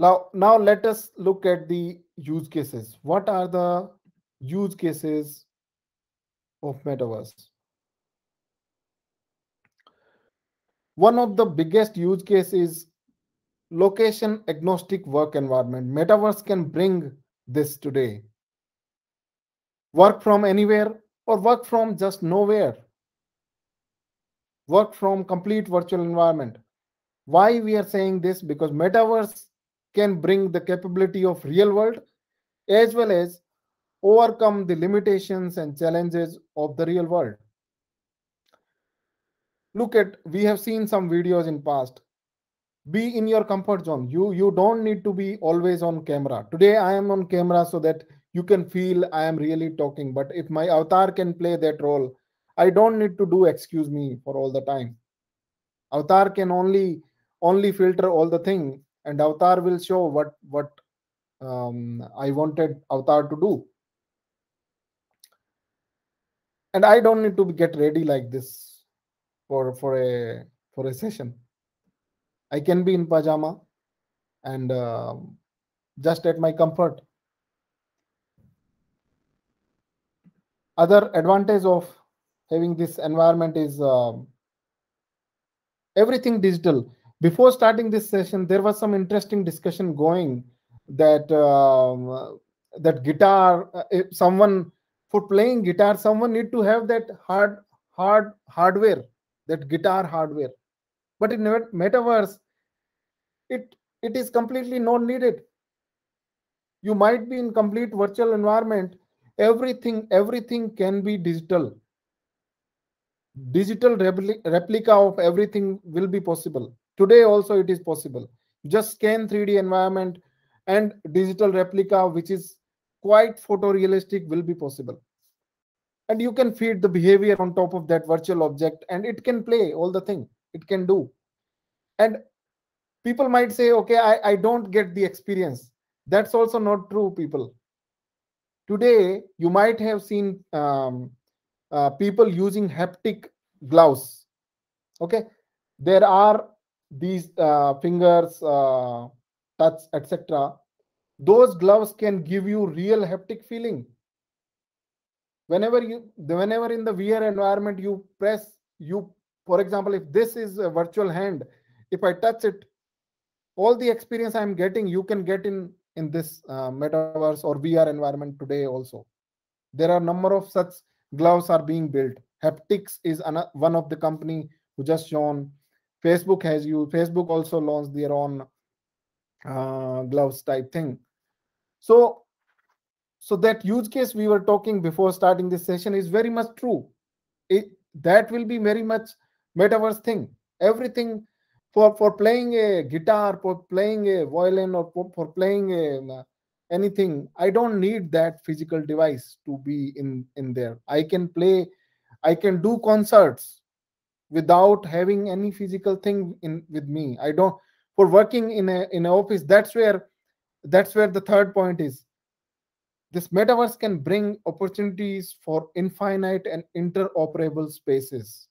now now let us look at the use cases what are the use cases of metaverse one of the biggest use cases: is location agnostic work environment metaverse can bring this today work from anywhere or work from just nowhere work from complete virtual environment why we are saying this because metaverse can bring the capability of real world as well as overcome the limitations and challenges of the real world look at we have seen some videos in past be in your comfort zone you you don't need to be always on camera today i am on camera so that you can feel I am really talking. But if my avatar can play that role, I don't need to do excuse me for all the time. Avatar can only only filter all the thing, and avatar will show what what um, I wanted avatar to do. And I don't need to get ready like this for for a for a session. I can be in pajama and uh, just at my comfort other advantage of having this environment is uh, everything digital before starting this session there was some interesting discussion going that um, that guitar uh, if someone for playing guitar someone need to have that hard hard hardware that guitar hardware but in metaverse it it is completely not needed you might be in complete virtual environment everything everything can be digital digital replica of everything will be possible today also it is possible just scan 3d environment and digital replica which is quite photorealistic will be possible and you can feed the behavior on top of that virtual object and it can play all the thing it can do and people might say okay i, I don't get the experience that's also not true people today you might have seen um, uh, people using haptic gloves okay there are these uh, fingers uh, touch etc those gloves can give you real haptic feeling whenever you whenever in the vr environment you press you for example if this is a virtual hand if i touch it all the experience i'm getting you can get in in this uh, metaverse or VR environment today also. There are number of such gloves are being built. Haptics is one of the company who just shown. Facebook has you. Facebook also launched their own uh, gloves type thing. So, so that use case we were talking before starting this session is very much true. It that will be very much metaverse thing. Everything for for playing a guitar for playing a violin or for, for playing a, anything i don't need that physical device to be in in there i can play i can do concerts without having any physical thing in with me i don't for working in a in an office that's where that's where the third point is this metaverse can bring opportunities for infinite and interoperable spaces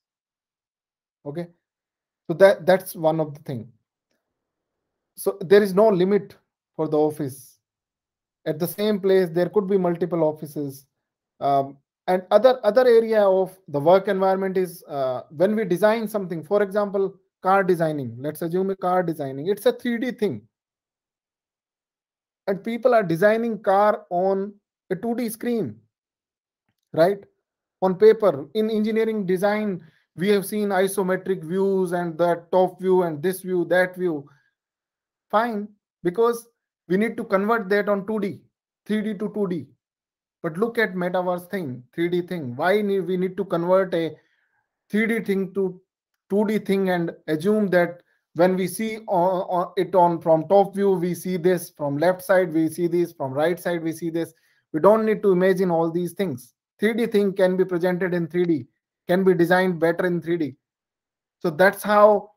okay so that that's one of the thing so there is no limit for the office at the same place there could be multiple offices um, and other other area of the work environment is uh, when we design something for example car designing let's assume a car designing it's a 3d thing and people are designing car on a 2d screen right on paper in engineering design we have seen isometric views and the top view and this view, that view. Fine, because we need to convert that on 2D, 3D to 2D. But look at metaverse thing, 3D thing. Why we need to convert a 3D thing to 2D thing and assume that when we see it on from top view, we see this from left side, we see this from right side, we see this. We don't need to imagine all these things. 3D thing can be presented in 3D can be designed better in 3d so that's how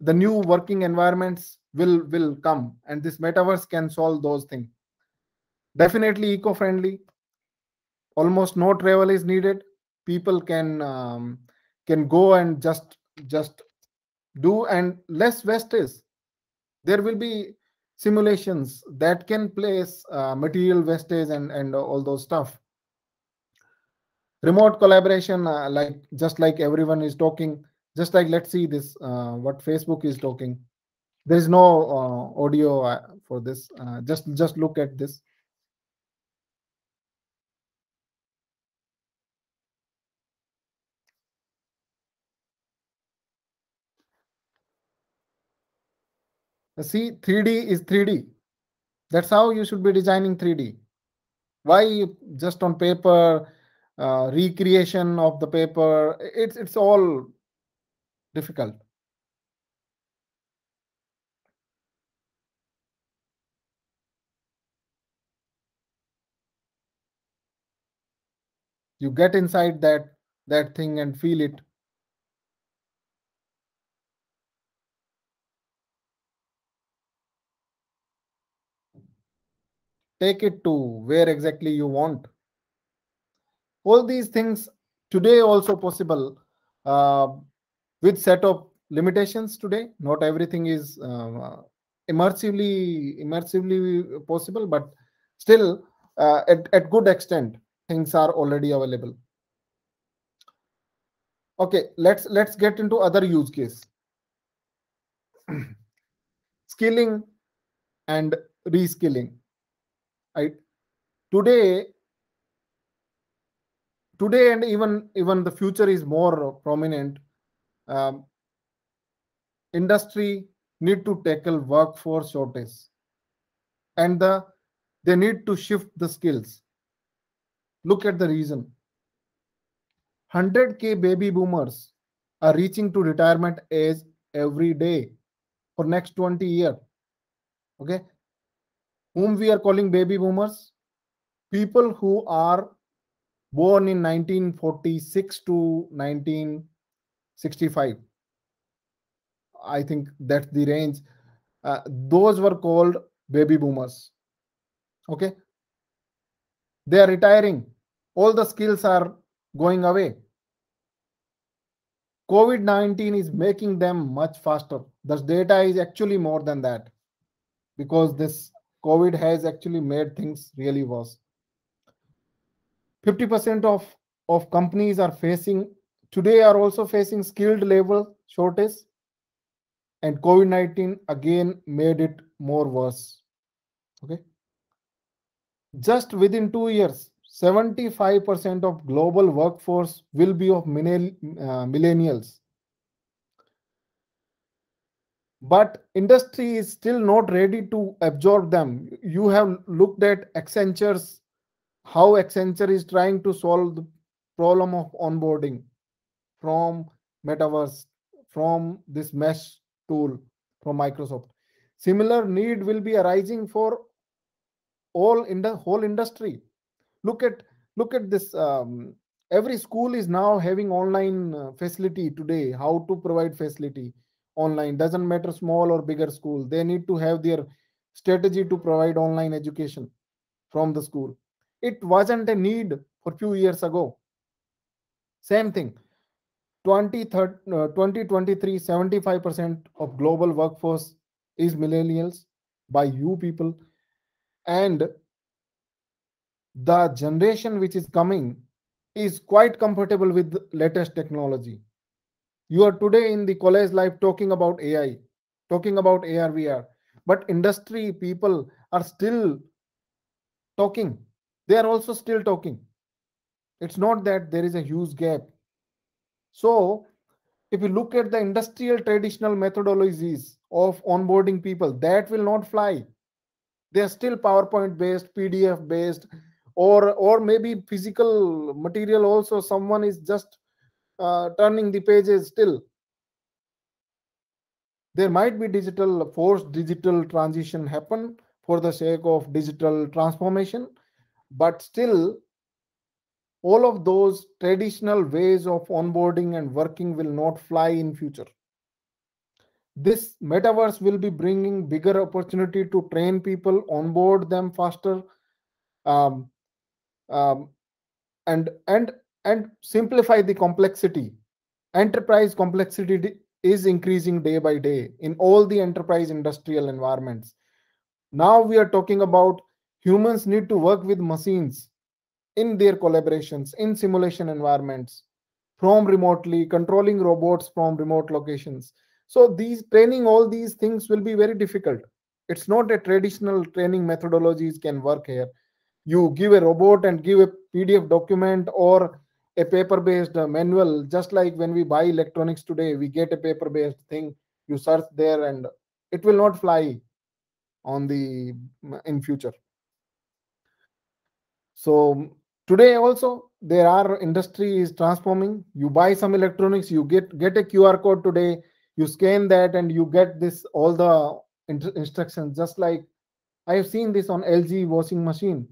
the new working environments will will come and this metaverse can solve those things definitely eco-friendly almost no travel is needed people can um, can go and just just do and less waste is there will be simulations that can place uh, material wastage and and all those stuff remote collaboration uh, like just like everyone is talking just like let's see this uh, what facebook is talking there is no uh, audio uh, for this uh, just just look at this uh, see 3d is 3d that's how you should be designing 3d why just on paper uh, recreation of the paper it's it's all difficult you get inside that that thing and feel it take it to where exactly you want all these things today also possible uh, with set of limitations today not everything is um, uh, immersively immersively possible but still uh, at, at good extent things are already available okay let's let's get into other use case skilling and reskilling right today today and even even the future is more prominent um, industry need to tackle workforce shortage and the they need to shift the skills look at the reason 100k baby boomers are reaching to retirement age every day for next 20 year okay whom we are calling baby boomers people who are born in 1946 to 1965 i think that's the range uh, those were called baby boomers okay they are retiring all the skills are going away covid-19 is making them much faster the data is actually more than that because this covid has actually made things really worse 50% of, of companies are facing today are also facing skilled labor shortage and covid-19 again made it more worse okay just within 2 years 75% of global workforce will be of uh, millennials but industry is still not ready to absorb them you have looked at accenture's how Accenture is trying to solve the problem of onboarding from metaverse, from this mesh tool from Microsoft. Similar need will be arising for all in the whole industry. Look at look at this. Um, every school is now having online uh, facility today. How to provide facility online doesn't matter small or bigger school. They need to have their strategy to provide online education from the school it wasn't a need for few years ago. Same thing. 2023, uh, 75% of global workforce is millennials by you people. And the generation which is coming is quite comfortable with latest technology. You are today in the college life talking about AI, talking about AR, VR, but industry people are still talking they are also still talking. It's not that there is a huge gap. So if you look at the industrial traditional methodologies of onboarding people, that will not fly. They are still PowerPoint based, PDF based, or or maybe physical material also. Someone is just uh, turning the pages still. There might be digital forced digital transition happen for the sake of digital transformation, but still, all of those traditional ways of onboarding and working will not fly in future. This metaverse will be bringing bigger opportunity to train people, onboard them faster, um, um, and and and simplify the complexity. Enterprise complexity is increasing day by day in all the enterprise industrial environments. Now we are talking about humans need to work with machines in their collaborations in simulation environments from remotely controlling robots from remote locations so these training all these things will be very difficult it's not a traditional training methodologies can work here you give a robot and give a pdf document or a paper based uh, manual just like when we buy electronics today we get a paper based thing you search there and it will not fly on the in future so today also there are industry is transforming. You buy some electronics, you get get a QR code today. You scan that and you get this all the instructions. Just like I have seen this on LG washing machine.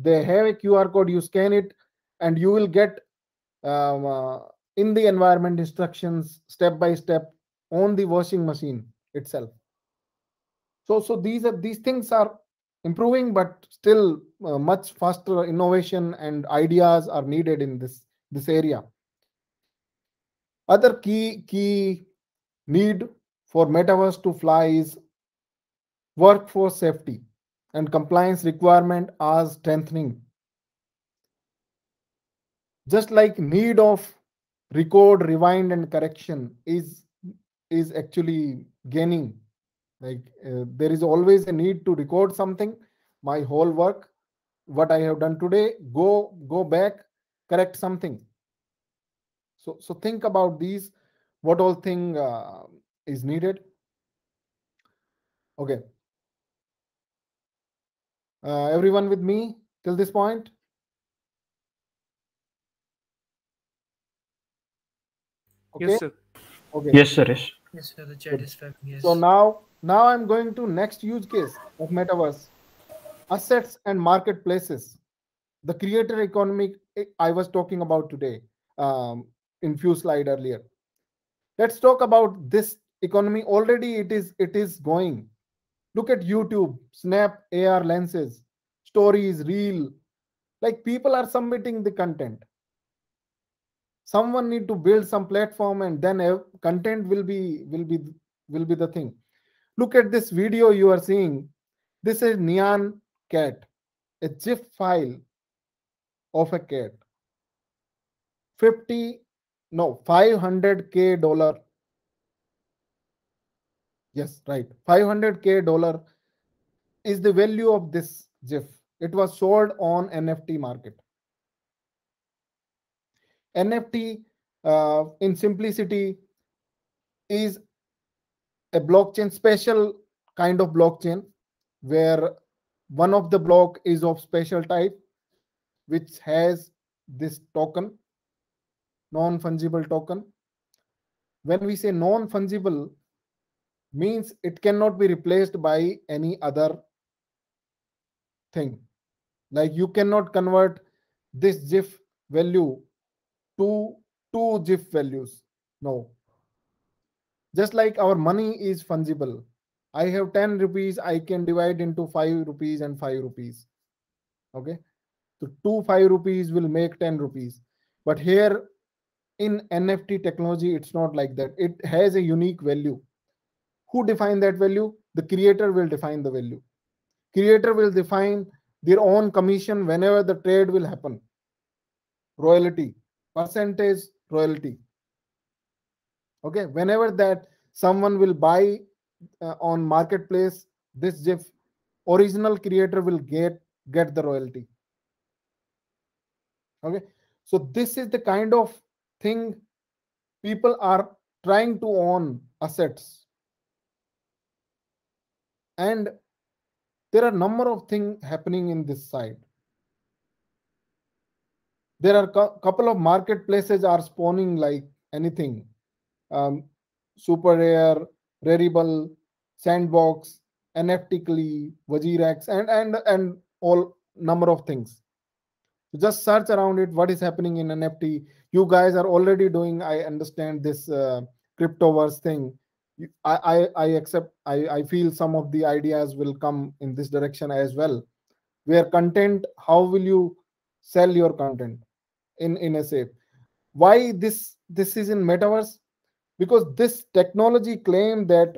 They have a QR code. You scan it, and you will get um, uh, in the environment instructions step by step on the washing machine itself so so these are these things are improving but still uh, much faster innovation and ideas are needed in this this area other key key need for metaverse to fly is workforce safety and compliance requirement are strengthening just like need of record rewind and correction is is actually gaining like uh, there is always a need to record something my whole work what I have done today, go go back, correct something. So so think about these, what all thing uh, is needed. Okay. Uh, everyone with me till this point? Okay. Yes, sir. Okay. Yes, sir. Yes, yes sir. The chat is fine. Yes. So now, now I'm going to next use case of metaverse assets and marketplaces, the creator economy I was talking about today um, in few slide earlier. Let's talk about this economy. Already it is it is going. Look at YouTube, Snap, AR lenses, stories, real. Like people are submitting the content. Someone need to build some platform and then content will be will be will be the thing. Look at this video you are seeing. This is Neon cat, a zip file of a cat, 50, no, 500k dollar. Yes, right. 500k dollar is the value of this GIF. It was sold on NFT market. NFT uh, in simplicity is a blockchain special kind of blockchain where one of the block is of special type which has this token non-fungible token when we say non-fungible means it cannot be replaced by any other thing like you cannot convert this gif value to two gif values no just like our money is fungible I have 10 rupees, I can divide into 5 rupees and 5 rupees. Okay. So two 5 rupees will make 10 rupees. But here in NFT technology, it's not like that. It has a unique value. Who define that value? The creator will define the value. Creator will define their own commission whenever the trade will happen. Royalty, percentage royalty. Okay, whenever that someone will buy uh, on marketplace this gif original creator will get get the royalty okay so this is the kind of thing people are trying to own assets and there are number of things happening in this side there are co- couple of marketplaces are spawning like anything um, super air Rarible, Sandbox, NFTly, Vajirax, and and and all number of things. So just search around it. What is happening in NFT? You guys are already doing. I understand this uh, cryptoverse thing. I, I I accept. I I feel some of the ideas will come in this direction as well. Where content? How will you sell your content in in a safe? Why this this is in metaverse? because this technology claim that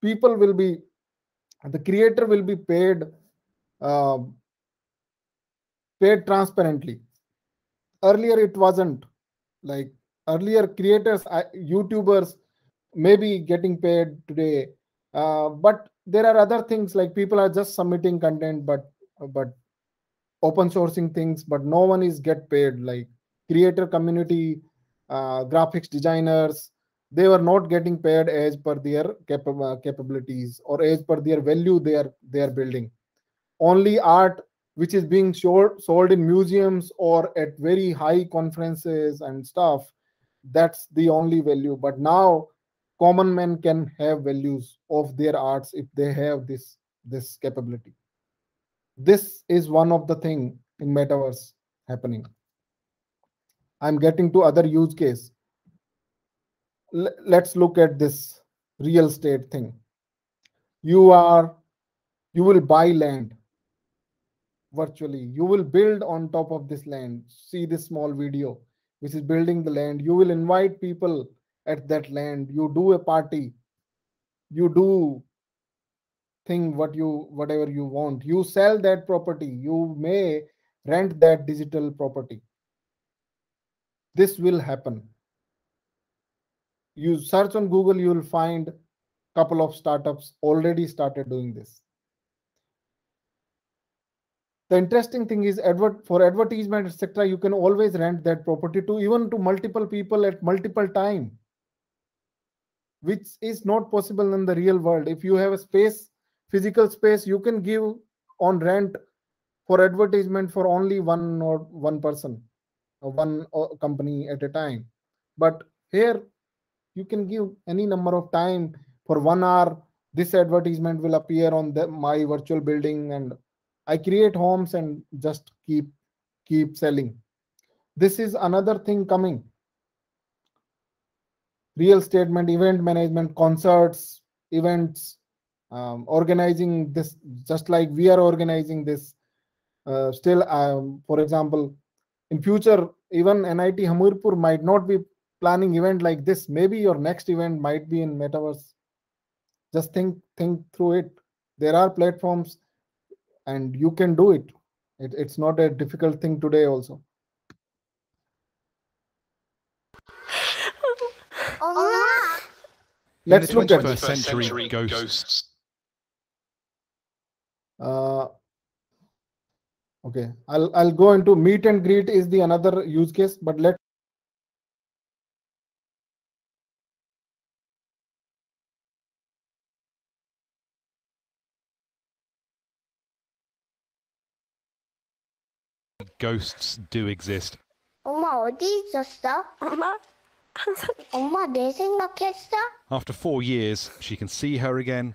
people will be the creator will be paid uh, paid transparently earlier it wasn't like earlier creators uh, youtubers may be getting paid today uh, but there are other things like people are just submitting content but but open sourcing things but no one is get paid like creator community uh, graphics designers they were not getting paid as per their uh, capabilities or as per their value they are they are building only art which is being sold sold in museums or at very high conferences and stuff that's the only value but now common men can have values of their arts if they have this this capability this is one of the thing in metaverse happening I'm getting to other use case. L let's look at this real estate thing. You are, you will buy land virtually. You will build on top of this land. See this small video, which is building the land. You will invite people at that land. You do a party. You do thing what you whatever you want. You sell that property. You may rent that digital property this will happen you search on google you will find couple of startups already started doing this the interesting thing is advert for advertisement etc you can always rent that property to even to multiple people at multiple time which is not possible in the real world if you have a space physical space you can give on rent for advertisement for only one or one person one uh, company at a time but here you can give any number of time for one hour this advertisement will appear on the, my virtual building and i create homes and just keep keep selling this is another thing coming real statement event management concerts events um, organizing this just like we are organizing this uh, still um, for example in future even nit hamirpur might not be planning event like this maybe your next event might be in metaverse just think think through it there are platforms and you can do it. it it's not a difficult thing today also let's look at century ghosts uh, okay i'll i'll go into meet and greet is the another use case but let ghosts do exist after four years she can see her again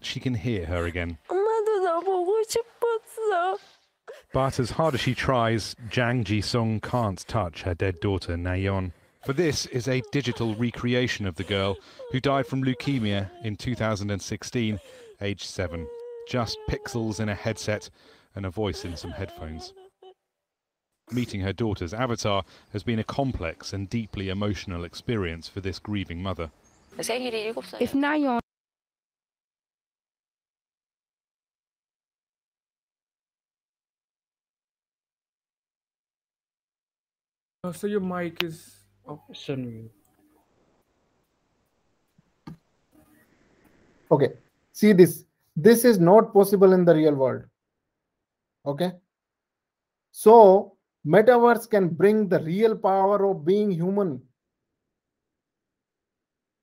she can hear her again But as hard as she tries, Jang Ji Sung can't touch her dead daughter, Nayeon. For this is a digital recreation of the girl who died from leukemia in 2016, age seven. Just pixels in a headset and a voice in some headphones. Meeting her daughter's avatar has been a complex and deeply emotional experience for this grieving mother. If Nayeon Oh, so your mic is oh. on Okay. See this. This is not possible in the real world. Okay. So metaverse can bring the real power of being human.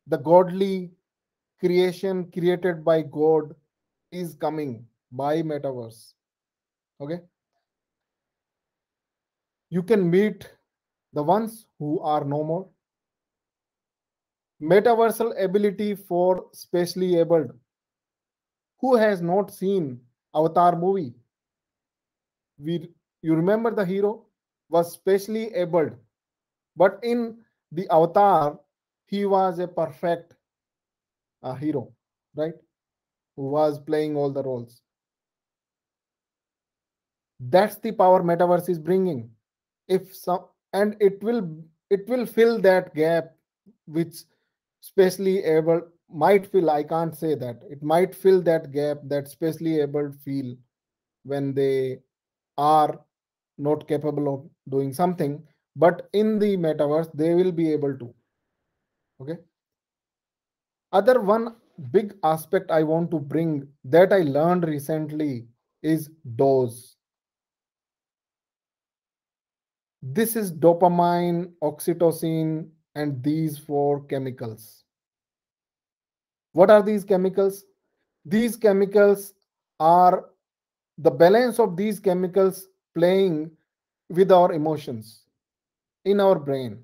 The godly creation created by God is coming by metaverse. Okay. You can meet the ones who are no more. Metaversal ability for specially abled. Who has not seen Avatar movie? We, you remember the hero was specially abled, but in the Avatar, he was a perfect uh, hero, right? Who was playing all the roles. That's the power metaverse is bringing. If some and it will it will fill that gap which specially able might feel i can't say that it might fill that gap that specially able feel when they are not capable of doing something but in the metaverse they will be able to okay other one big aspect i want to bring that i learned recently is dose this is dopamine, oxytocin, and these four chemicals. What are these chemicals? These chemicals are the balance of these chemicals playing with our emotions in our brain.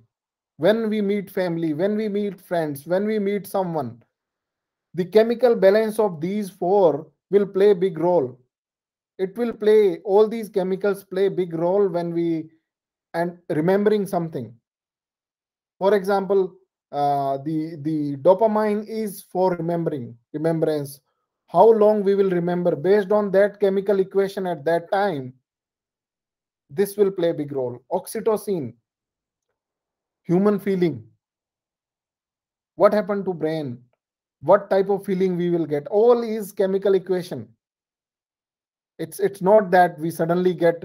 When we meet family, when we meet friends, when we meet someone, the chemical balance of these four will play big role. It will play, all these chemicals play big role when we and remembering something for example uh, the the dopamine is for remembering remembrance how long we will remember based on that chemical equation at that time this will play a big role oxytocin human feeling what happened to brain what type of feeling we will get all is chemical equation it's it's not that we suddenly get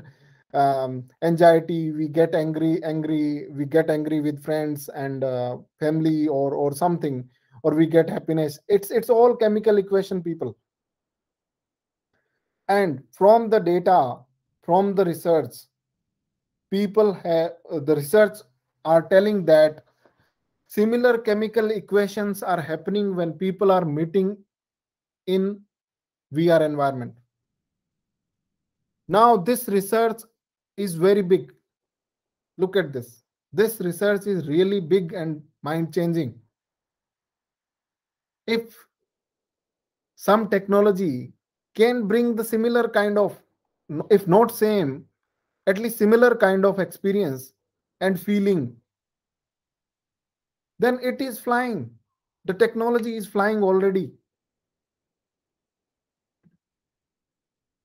um, anxiety we get angry angry we get angry with friends and uh, family or or something or we get happiness it's it's all chemical equation people and from the data from the research people have the research are telling that similar chemical equations are happening when people are meeting in VR environment. Now, this research is very big. Look at this. This research is really big and mind changing. If some technology can bring the similar kind of, if not same, at least similar kind of experience and feeling, then it is flying. The technology is flying already.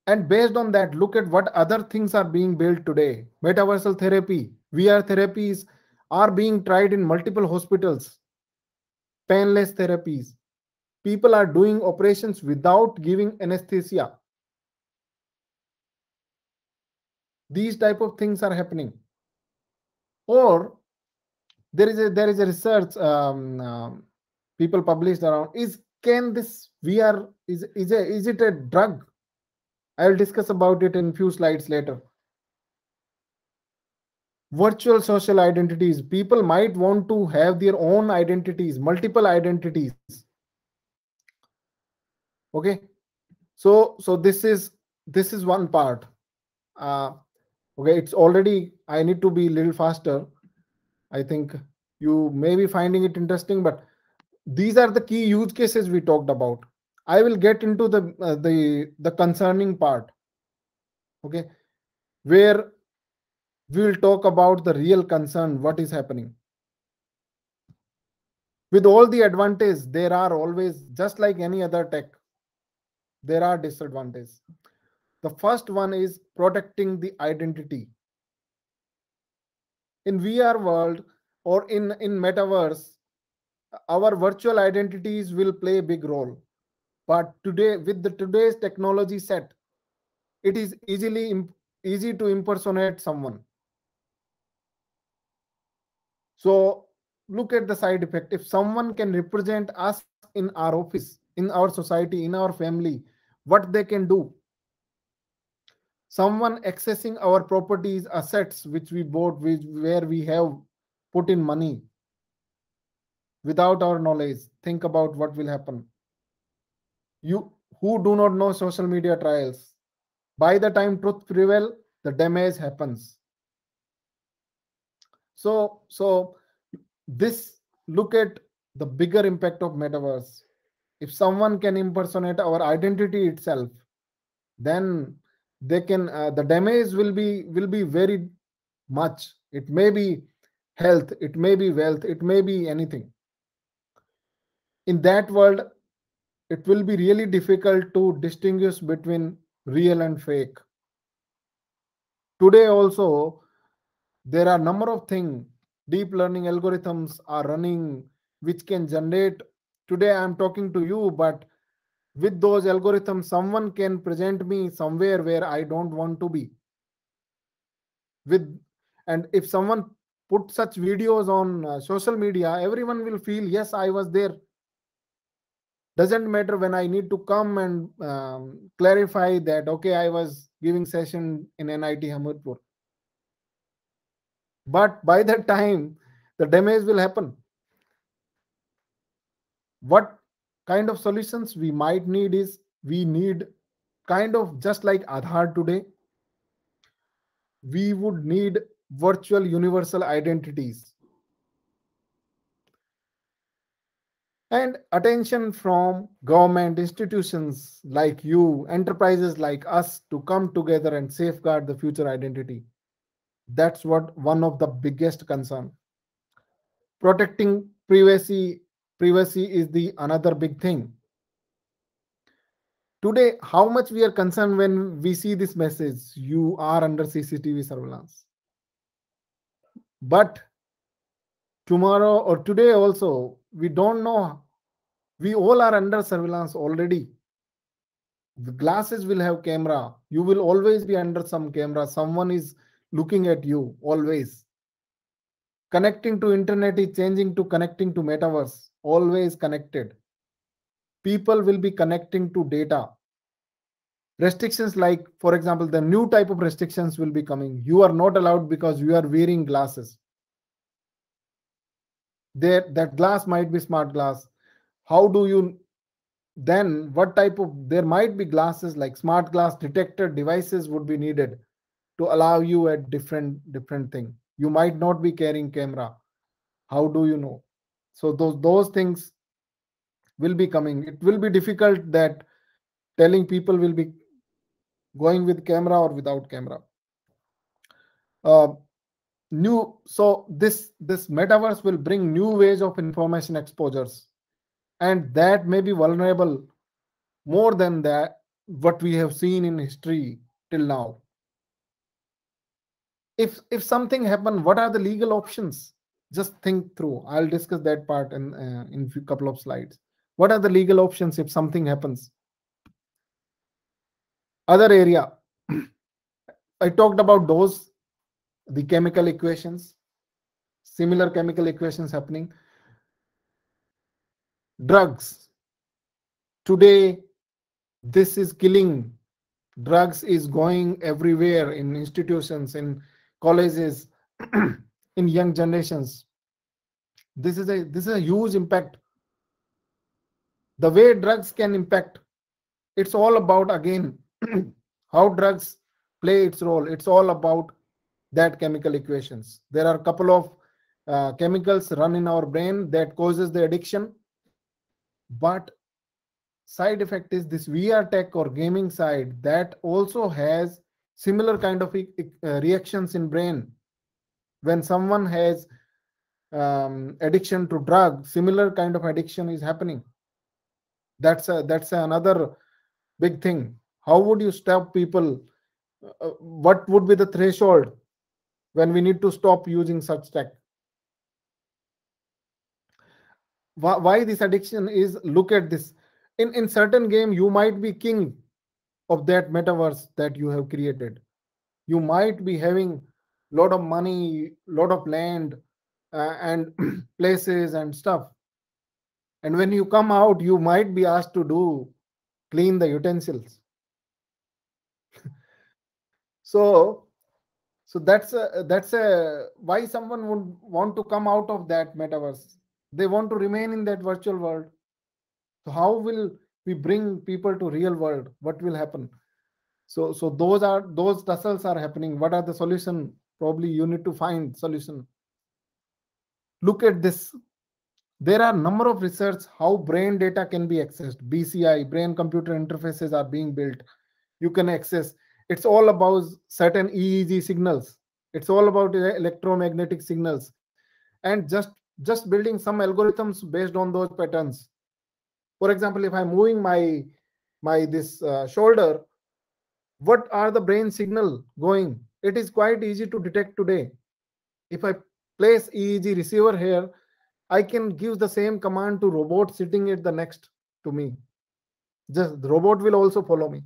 and based on that look at what other things are being built today metaversal therapy vr therapies are being tried in multiple hospitals painless therapies people are doing operations without giving anesthesia these type of things are happening or there is a there is a research um, um people published around is can this vr is is a, is it a drug I'll discuss about it in few slides later. Virtual social identities. People might want to have their own identities, multiple identities. Okay. So, so this is this is one part. Uh, okay, it's already. I need to be a little faster. I think you may be finding it interesting, but these are the key use cases we talked about i will get into the uh, the the concerning part okay where we will talk about the real concern what is happening with all the advantages there are always just like any other tech there are disadvantages the first one is protecting the identity in vr world or in in metaverse our virtual identities will play a big role but today with the today's technology set it is easily easy to impersonate someone so look at the side effect if someone can represent us in our office in our society in our family what they can do someone accessing our properties assets which we bought which, where we have put in money without our knowledge think about what will happen you who do not know social media trials. By the time truth prevail, the damage happens. So, so this look at the bigger impact of metaverse. If someone can impersonate our identity itself, then they can uh, the damage will be will be very much. It may be health, it may be wealth, it may be anything. In that world, it will be really difficult to distinguish between real and fake today also there are number of things deep learning algorithms are running which can generate today i am talking to you but with those algorithms someone can present me somewhere where i don't want to be with and if someone put such videos on uh, social media everyone will feel yes i was there doesn't matter when i need to come and um, clarify that okay i was giving session in nit hamirpur but by that time the damage will happen what kind of solutions we might need is we need kind of just like aadhaar today we would need virtual universal identities and attention from government institutions like you, enterprises like us to come together and safeguard the future identity. That's what one of the biggest concern. Protecting privacy, privacy is the another big thing. Today, how much we are concerned when we see this message, you are under CCTV surveillance. But tomorrow or today also, we don't know we all are under surveillance already the glasses will have camera you will always be under some camera someone is looking at you always connecting to internet is changing to connecting to metaverse always connected people will be connecting to data restrictions like for example the new type of restrictions will be coming you are not allowed because you are wearing glasses that that glass might be smart glass how do you then what type of there might be glasses like smart glass detector devices would be needed to allow you a different different thing you might not be carrying camera how do you know so those those things will be coming it will be difficult that telling people will be going with camera or without camera uh, new so this this metaverse will bring new ways of information exposures and that may be vulnerable more than that what we have seen in history till now if if something happened what are the legal options just think through i'll discuss that part in uh, in a couple of slides what are the legal options if something happens other area i talked about those the chemical equations, similar chemical equations happening. Drugs. Today, this is killing. Drugs is going everywhere in institutions, in colleges, in young generations. This is a this is a huge impact. The way drugs can impact, it's all about again how drugs play its role. It's all about that chemical equations. There are a couple of uh, chemicals run in our brain that causes the addiction. But side effect is this VR tech or gaming side that also has similar kind of e uh, reactions in brain. When someone has um, addiction to drug, similar kind of addiction is happening. That's a, that's another big thing. How would you stop people? Uh, uh what would be the threshold when we need to stop using such tech why, this addiction is look at this in in certain game you might be king of that metaverse that you have created you might be having lot of money lot of land uh, and places and stuff and when you come out you might be asked to do clean the utensils so so that's a, that's a why someone would want to come out of that metaverse they want to remain in that virtual world so how will we bring people to real world what will happen so so those are those tussles are happening what are the solution probably you need to find solution look at this there are number of research how brain data can be accessed bci brain computer interfaces are being built you can access it's all about certain eeg signals it's all about electromagnetic signals and just just building some algorithms based on those patterns for example if i'm moving my my this uh, shoulder what are the brain signal going it is quite easy to detect today if i place eeg receiver here i can give the same command to robot sitting at the next to me just the robot will also follow me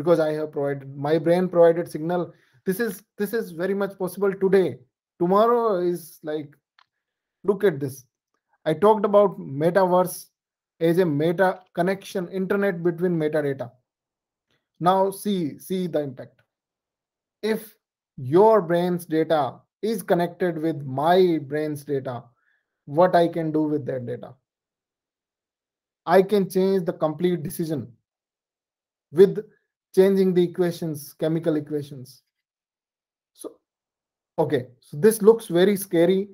because i have provided my brain provided signal this is this is very much possible today tomorrow is like look at this i talked about metaverse as a meta connection internet between metadata now see see the impact if your brain's data is connected with my brain's data what i can do with that data i can change the complete decision with changing the equations, chemical equations. So, okay, so this looks very scary.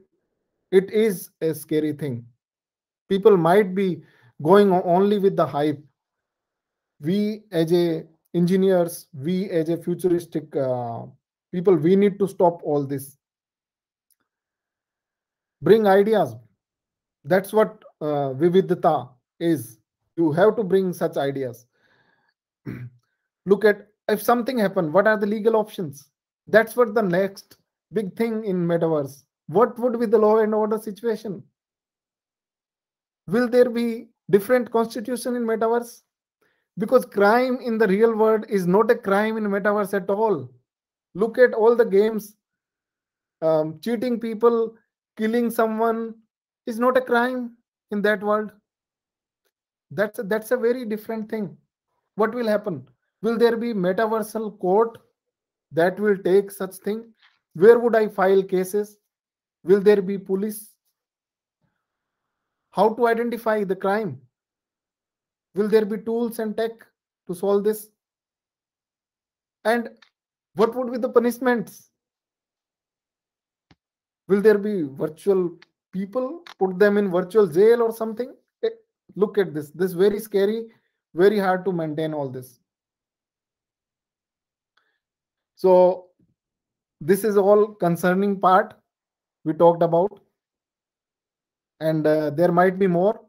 It is a scary thing. People might be going only with the hype. We as a engineers, we as a futuristic uh, people, we need to stop all this. Bring ideas. That's what uh, is. You have to bring such ideas. look at if something happened what are the legal options that's what the next big thing in metaverse what would be the law and order situation will there be different constitution in metaverse because crime in the real world is not a crime in metaverse at all look at all the games um, cheating people killing someone is not a crime in that world that's a, that's a very different thing what will happen will there be metaversal court that will take such thing where would i file cases will there be police how to identify the crime will there be tools and tech to solve this and what would be the punishments will there be virtual people put them in virtual jail or something eh, look at this this very scary very hard to maintain all this so this is all concerning part we talked about. And uh, there might be more.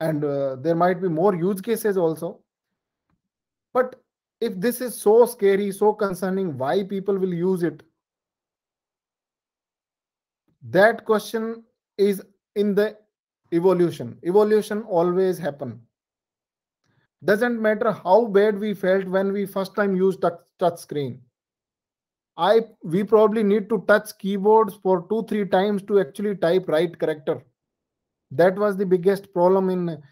And uh, there might be more use cases also. But if this is so scary, so concerning, why people will use it? That question is in the evolution. Evolution always happen. Doesn't matter how bad we felt when we first time used touch, touch screen. I we probably need to touch keyboards for two three times to actually type right character. That was the biggest problem in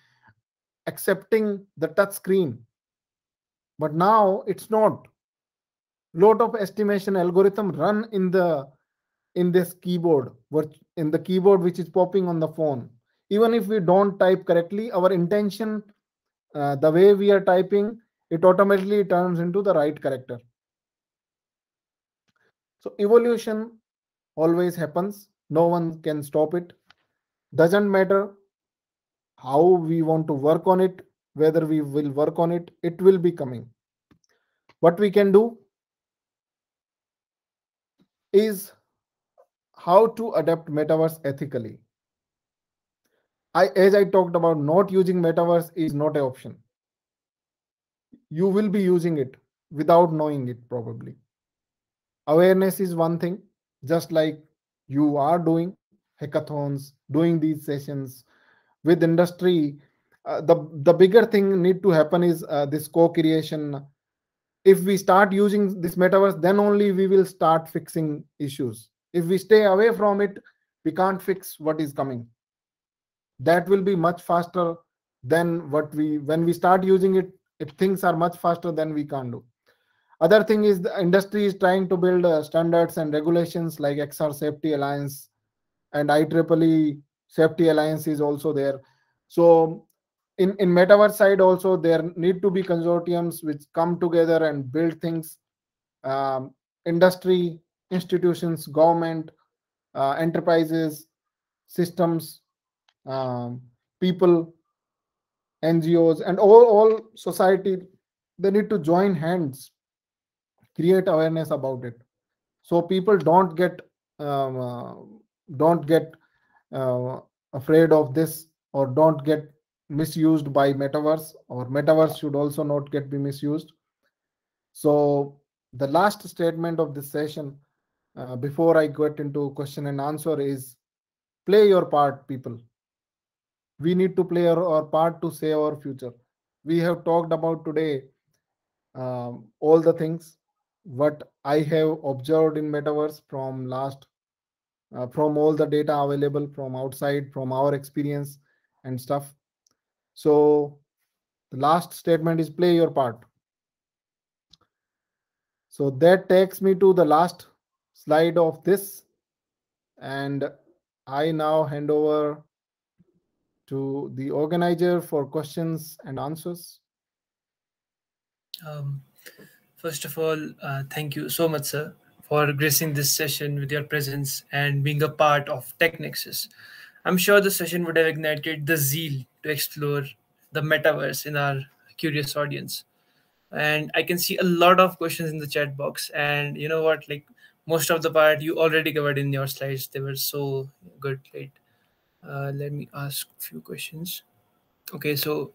accepting the touch screen. But now it's not. Lot of estimation algorithm run in the in this keyboard, which in the keyboard which is popping on the phone. Even if we don't type correctly, our intention, uh, the way we are typing, it automatically turns into the right character. So evolution always happens. No one can stop it. Doesn't matter how we want to work on it, whether we will work on it, it will be coming. What we can do is how to adapt metaverse ethically. I, as I talked about, not using metaverse is not an option. You will be using it without knowing it probably awareness is one thing just like you are doing hackathons doing these sessions with industry uh, the the bigger thing need to happen is uh, this co-creation if we start using this metaverse then only we will start fixing issues if we stay away from it we can't fix what is coming that will be much faster than what we when we start using it if things are much faster than we can do other thing is the industry is trying to build uh, standards and regulations like XR Safety Alliance and IEEE Safety Alliance is also there. So in, in metaverse side also there need to be consortiums which come together and build things. Um, industry, institutions, government, uh, enterprises, systems, um, people, NGOs, and all, all society, they need to join hands create awareness about it so people don't get um, uh, don't get uh, afraid of this or don't get misused by metaverse or metaverse should also not get be misused so the last statement of this session uh, before i get into question and answer is play your part people we need to play our, our part to save our future we have talked about today um, all the things what i have observed in metaverse from last uh, from all the data available from outside from our experience and stuff so the last statement is play your part so that takes me to the last slide of this and i now hand over to the organizer for questions and answers um First of all, uh, thank you so much, sir, for gracing this session with your presence and being a part of TechNexus. I'm sure the session would have ignited the zeal to explore the metaverse in our curious audience. And I can see a lot of questions in the chat box. And you know what? Like most of the part you already covered in your slides, they were so good. Right? Uh, let me ask a few questions. Okay, so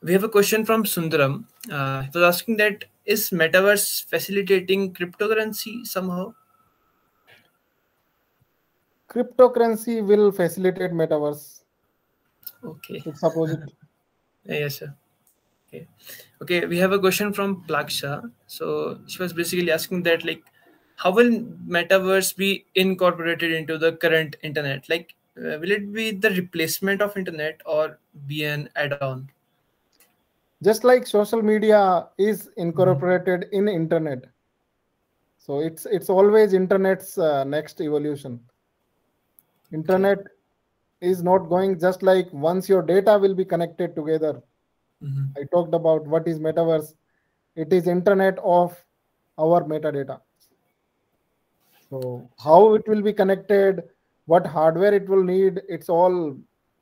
we have a question from Sundaram. Uh, he was asking that is metaverse facilitating cryptocurrency somehow? Cryptocurrency will facilitate metaverse. Okay. It's yes, sir. Okay. Okay. We have a question from Plaksha. So she was basically asking that like how will metaverse be incorporated into the current internet like uh, will it be the replacement of internet or be an add-on just like social media is mm-hmm. incorporated mm-hmm. in internet so it's it's always internet's uh, next evolution internet is not going just like once your data will be connected together mm-hmm. i talked about what is metaverse it is internet of our metadata so how it will be connected what hardware it will need it's all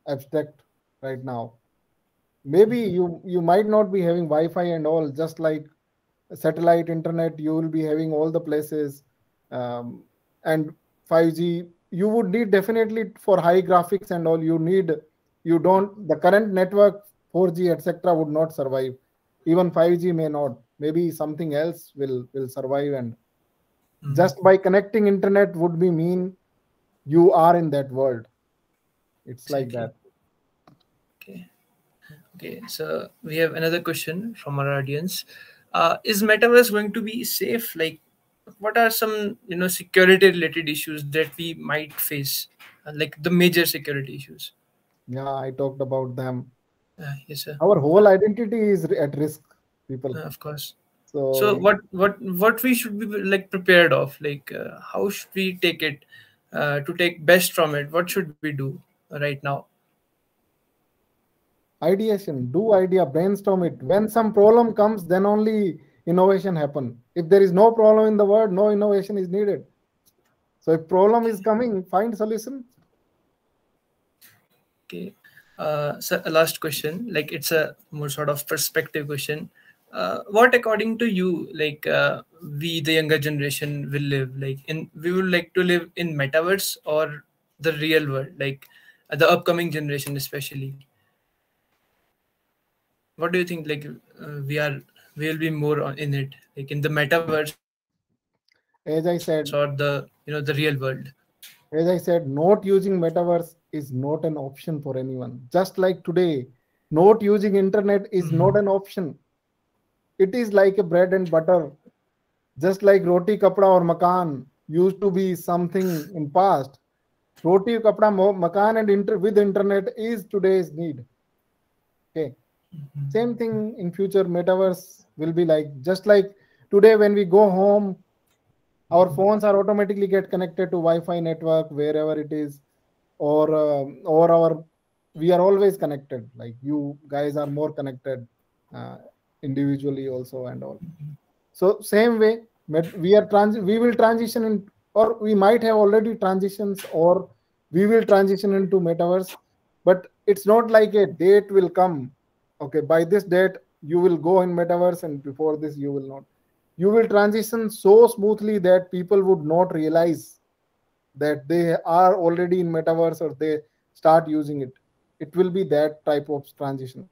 abstract right now maybe you you might not be having wi-fi and all just like satellite internet you will be having all the places um, and 5g you would need definitely for high graphics and all you need you don't the current network 4g etc would not survive even 5g may not maybe something else will will survive and mm-hmm. just by connecting internet would be mean you are in that world it's like that Okay, so we have another question from our audience. Uh, is Metaverse going to be safe? Like, what are some you know security related issues that we might face, uh, like the major security issues? Yeah, I talked about them. Uh, yes, sir. Our whole identity is at risk. People, uh, of course. So, so what what what we should be like prepared of? Like, uh, how should we take it uh, to take best from it? What should we do right now? ideation do idea brainstorm it when some problem comes then only innovation happen if there is no problem in the world no innovation is needed so if problem is coming find solution okay uh, so last question like it's a more sort of perspective question uh, what according to you like uh, we the younger generation will live like in we would like to live in metaverse or the real world like the upcoming generation especially what do you think like uh, we are we will be more in it like in the metaverse as i said or the you know the real world as i said not using metaverse is not an option for anyone just like today not using internet is mm-hmm. not an option it is like a bread and butter just like roti kapra or makan used to be something in past roti kapra makan and inter- with internet is today's need okay Mm-hmm. Same thing in future metaverse will be like just like today when we go home, our mm-hmm. phones are automatically get connected to Wi-Fi network wherever it is, or uh, or our we are always connected. Like you guys are more connected uh, individually also and all. Mm-hmm. So same way we are trans we will transition in or we might have already transitions or we will transition into metaverse but it's not like a date will come okay by this date you will go in metaverse and before this you will not you will transition so smoothly that people would not realize that they are already in metaverse or they start using it it will be that type of transition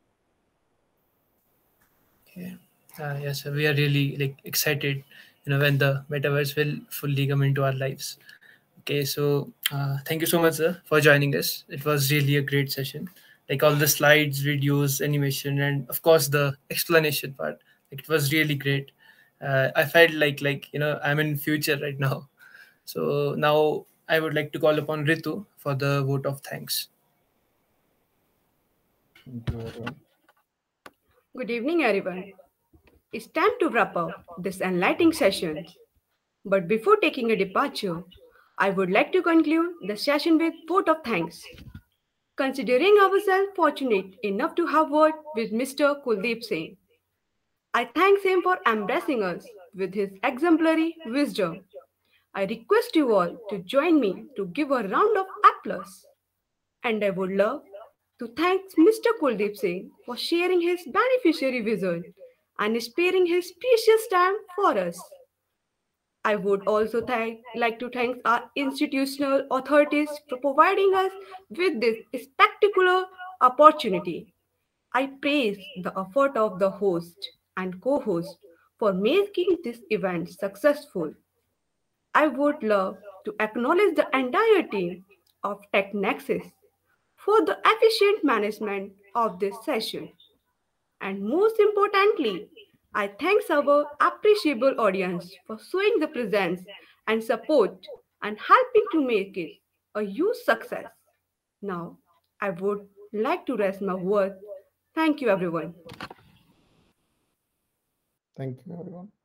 okay uh, yes sir. we are really like excited you know when the metaverse will fully come into our lives okay so uh, thank you so much sir for joining us it was really a great session like all the slides videos animation and of course the explanation part it was really great uh, i felt like like you know i'm in future right now so now i would like to call upon ritu for the vote of thanks good evening everyone it's time to wrap up this enlightening session but before taking a departure i would like to conclude the session with vote of thanks considering ourselves fortunate enough to have worked with Mr. Kuldeep Singh. I thank him for embracing us with his exemplary wisdom. I request you all to join me to give a round of applause. And I would love to thank Mr. Kuldeep Singh for sharing his beneficiary vision and sparing his precious time for us. I would also thank, like to thank our institutional authorities for providing us with this spectacular opportunity. I praise the effort of the host and co-host for making this event successful. I would love to acknowledge the entire team of TechNexus for the efficient management of this session. And most importantly, I thanks our appreciable audience for showing the presence and support and helping to make it a huge success. Now, I would like to rest my words. Thank you, everyone. Thank you, everyone.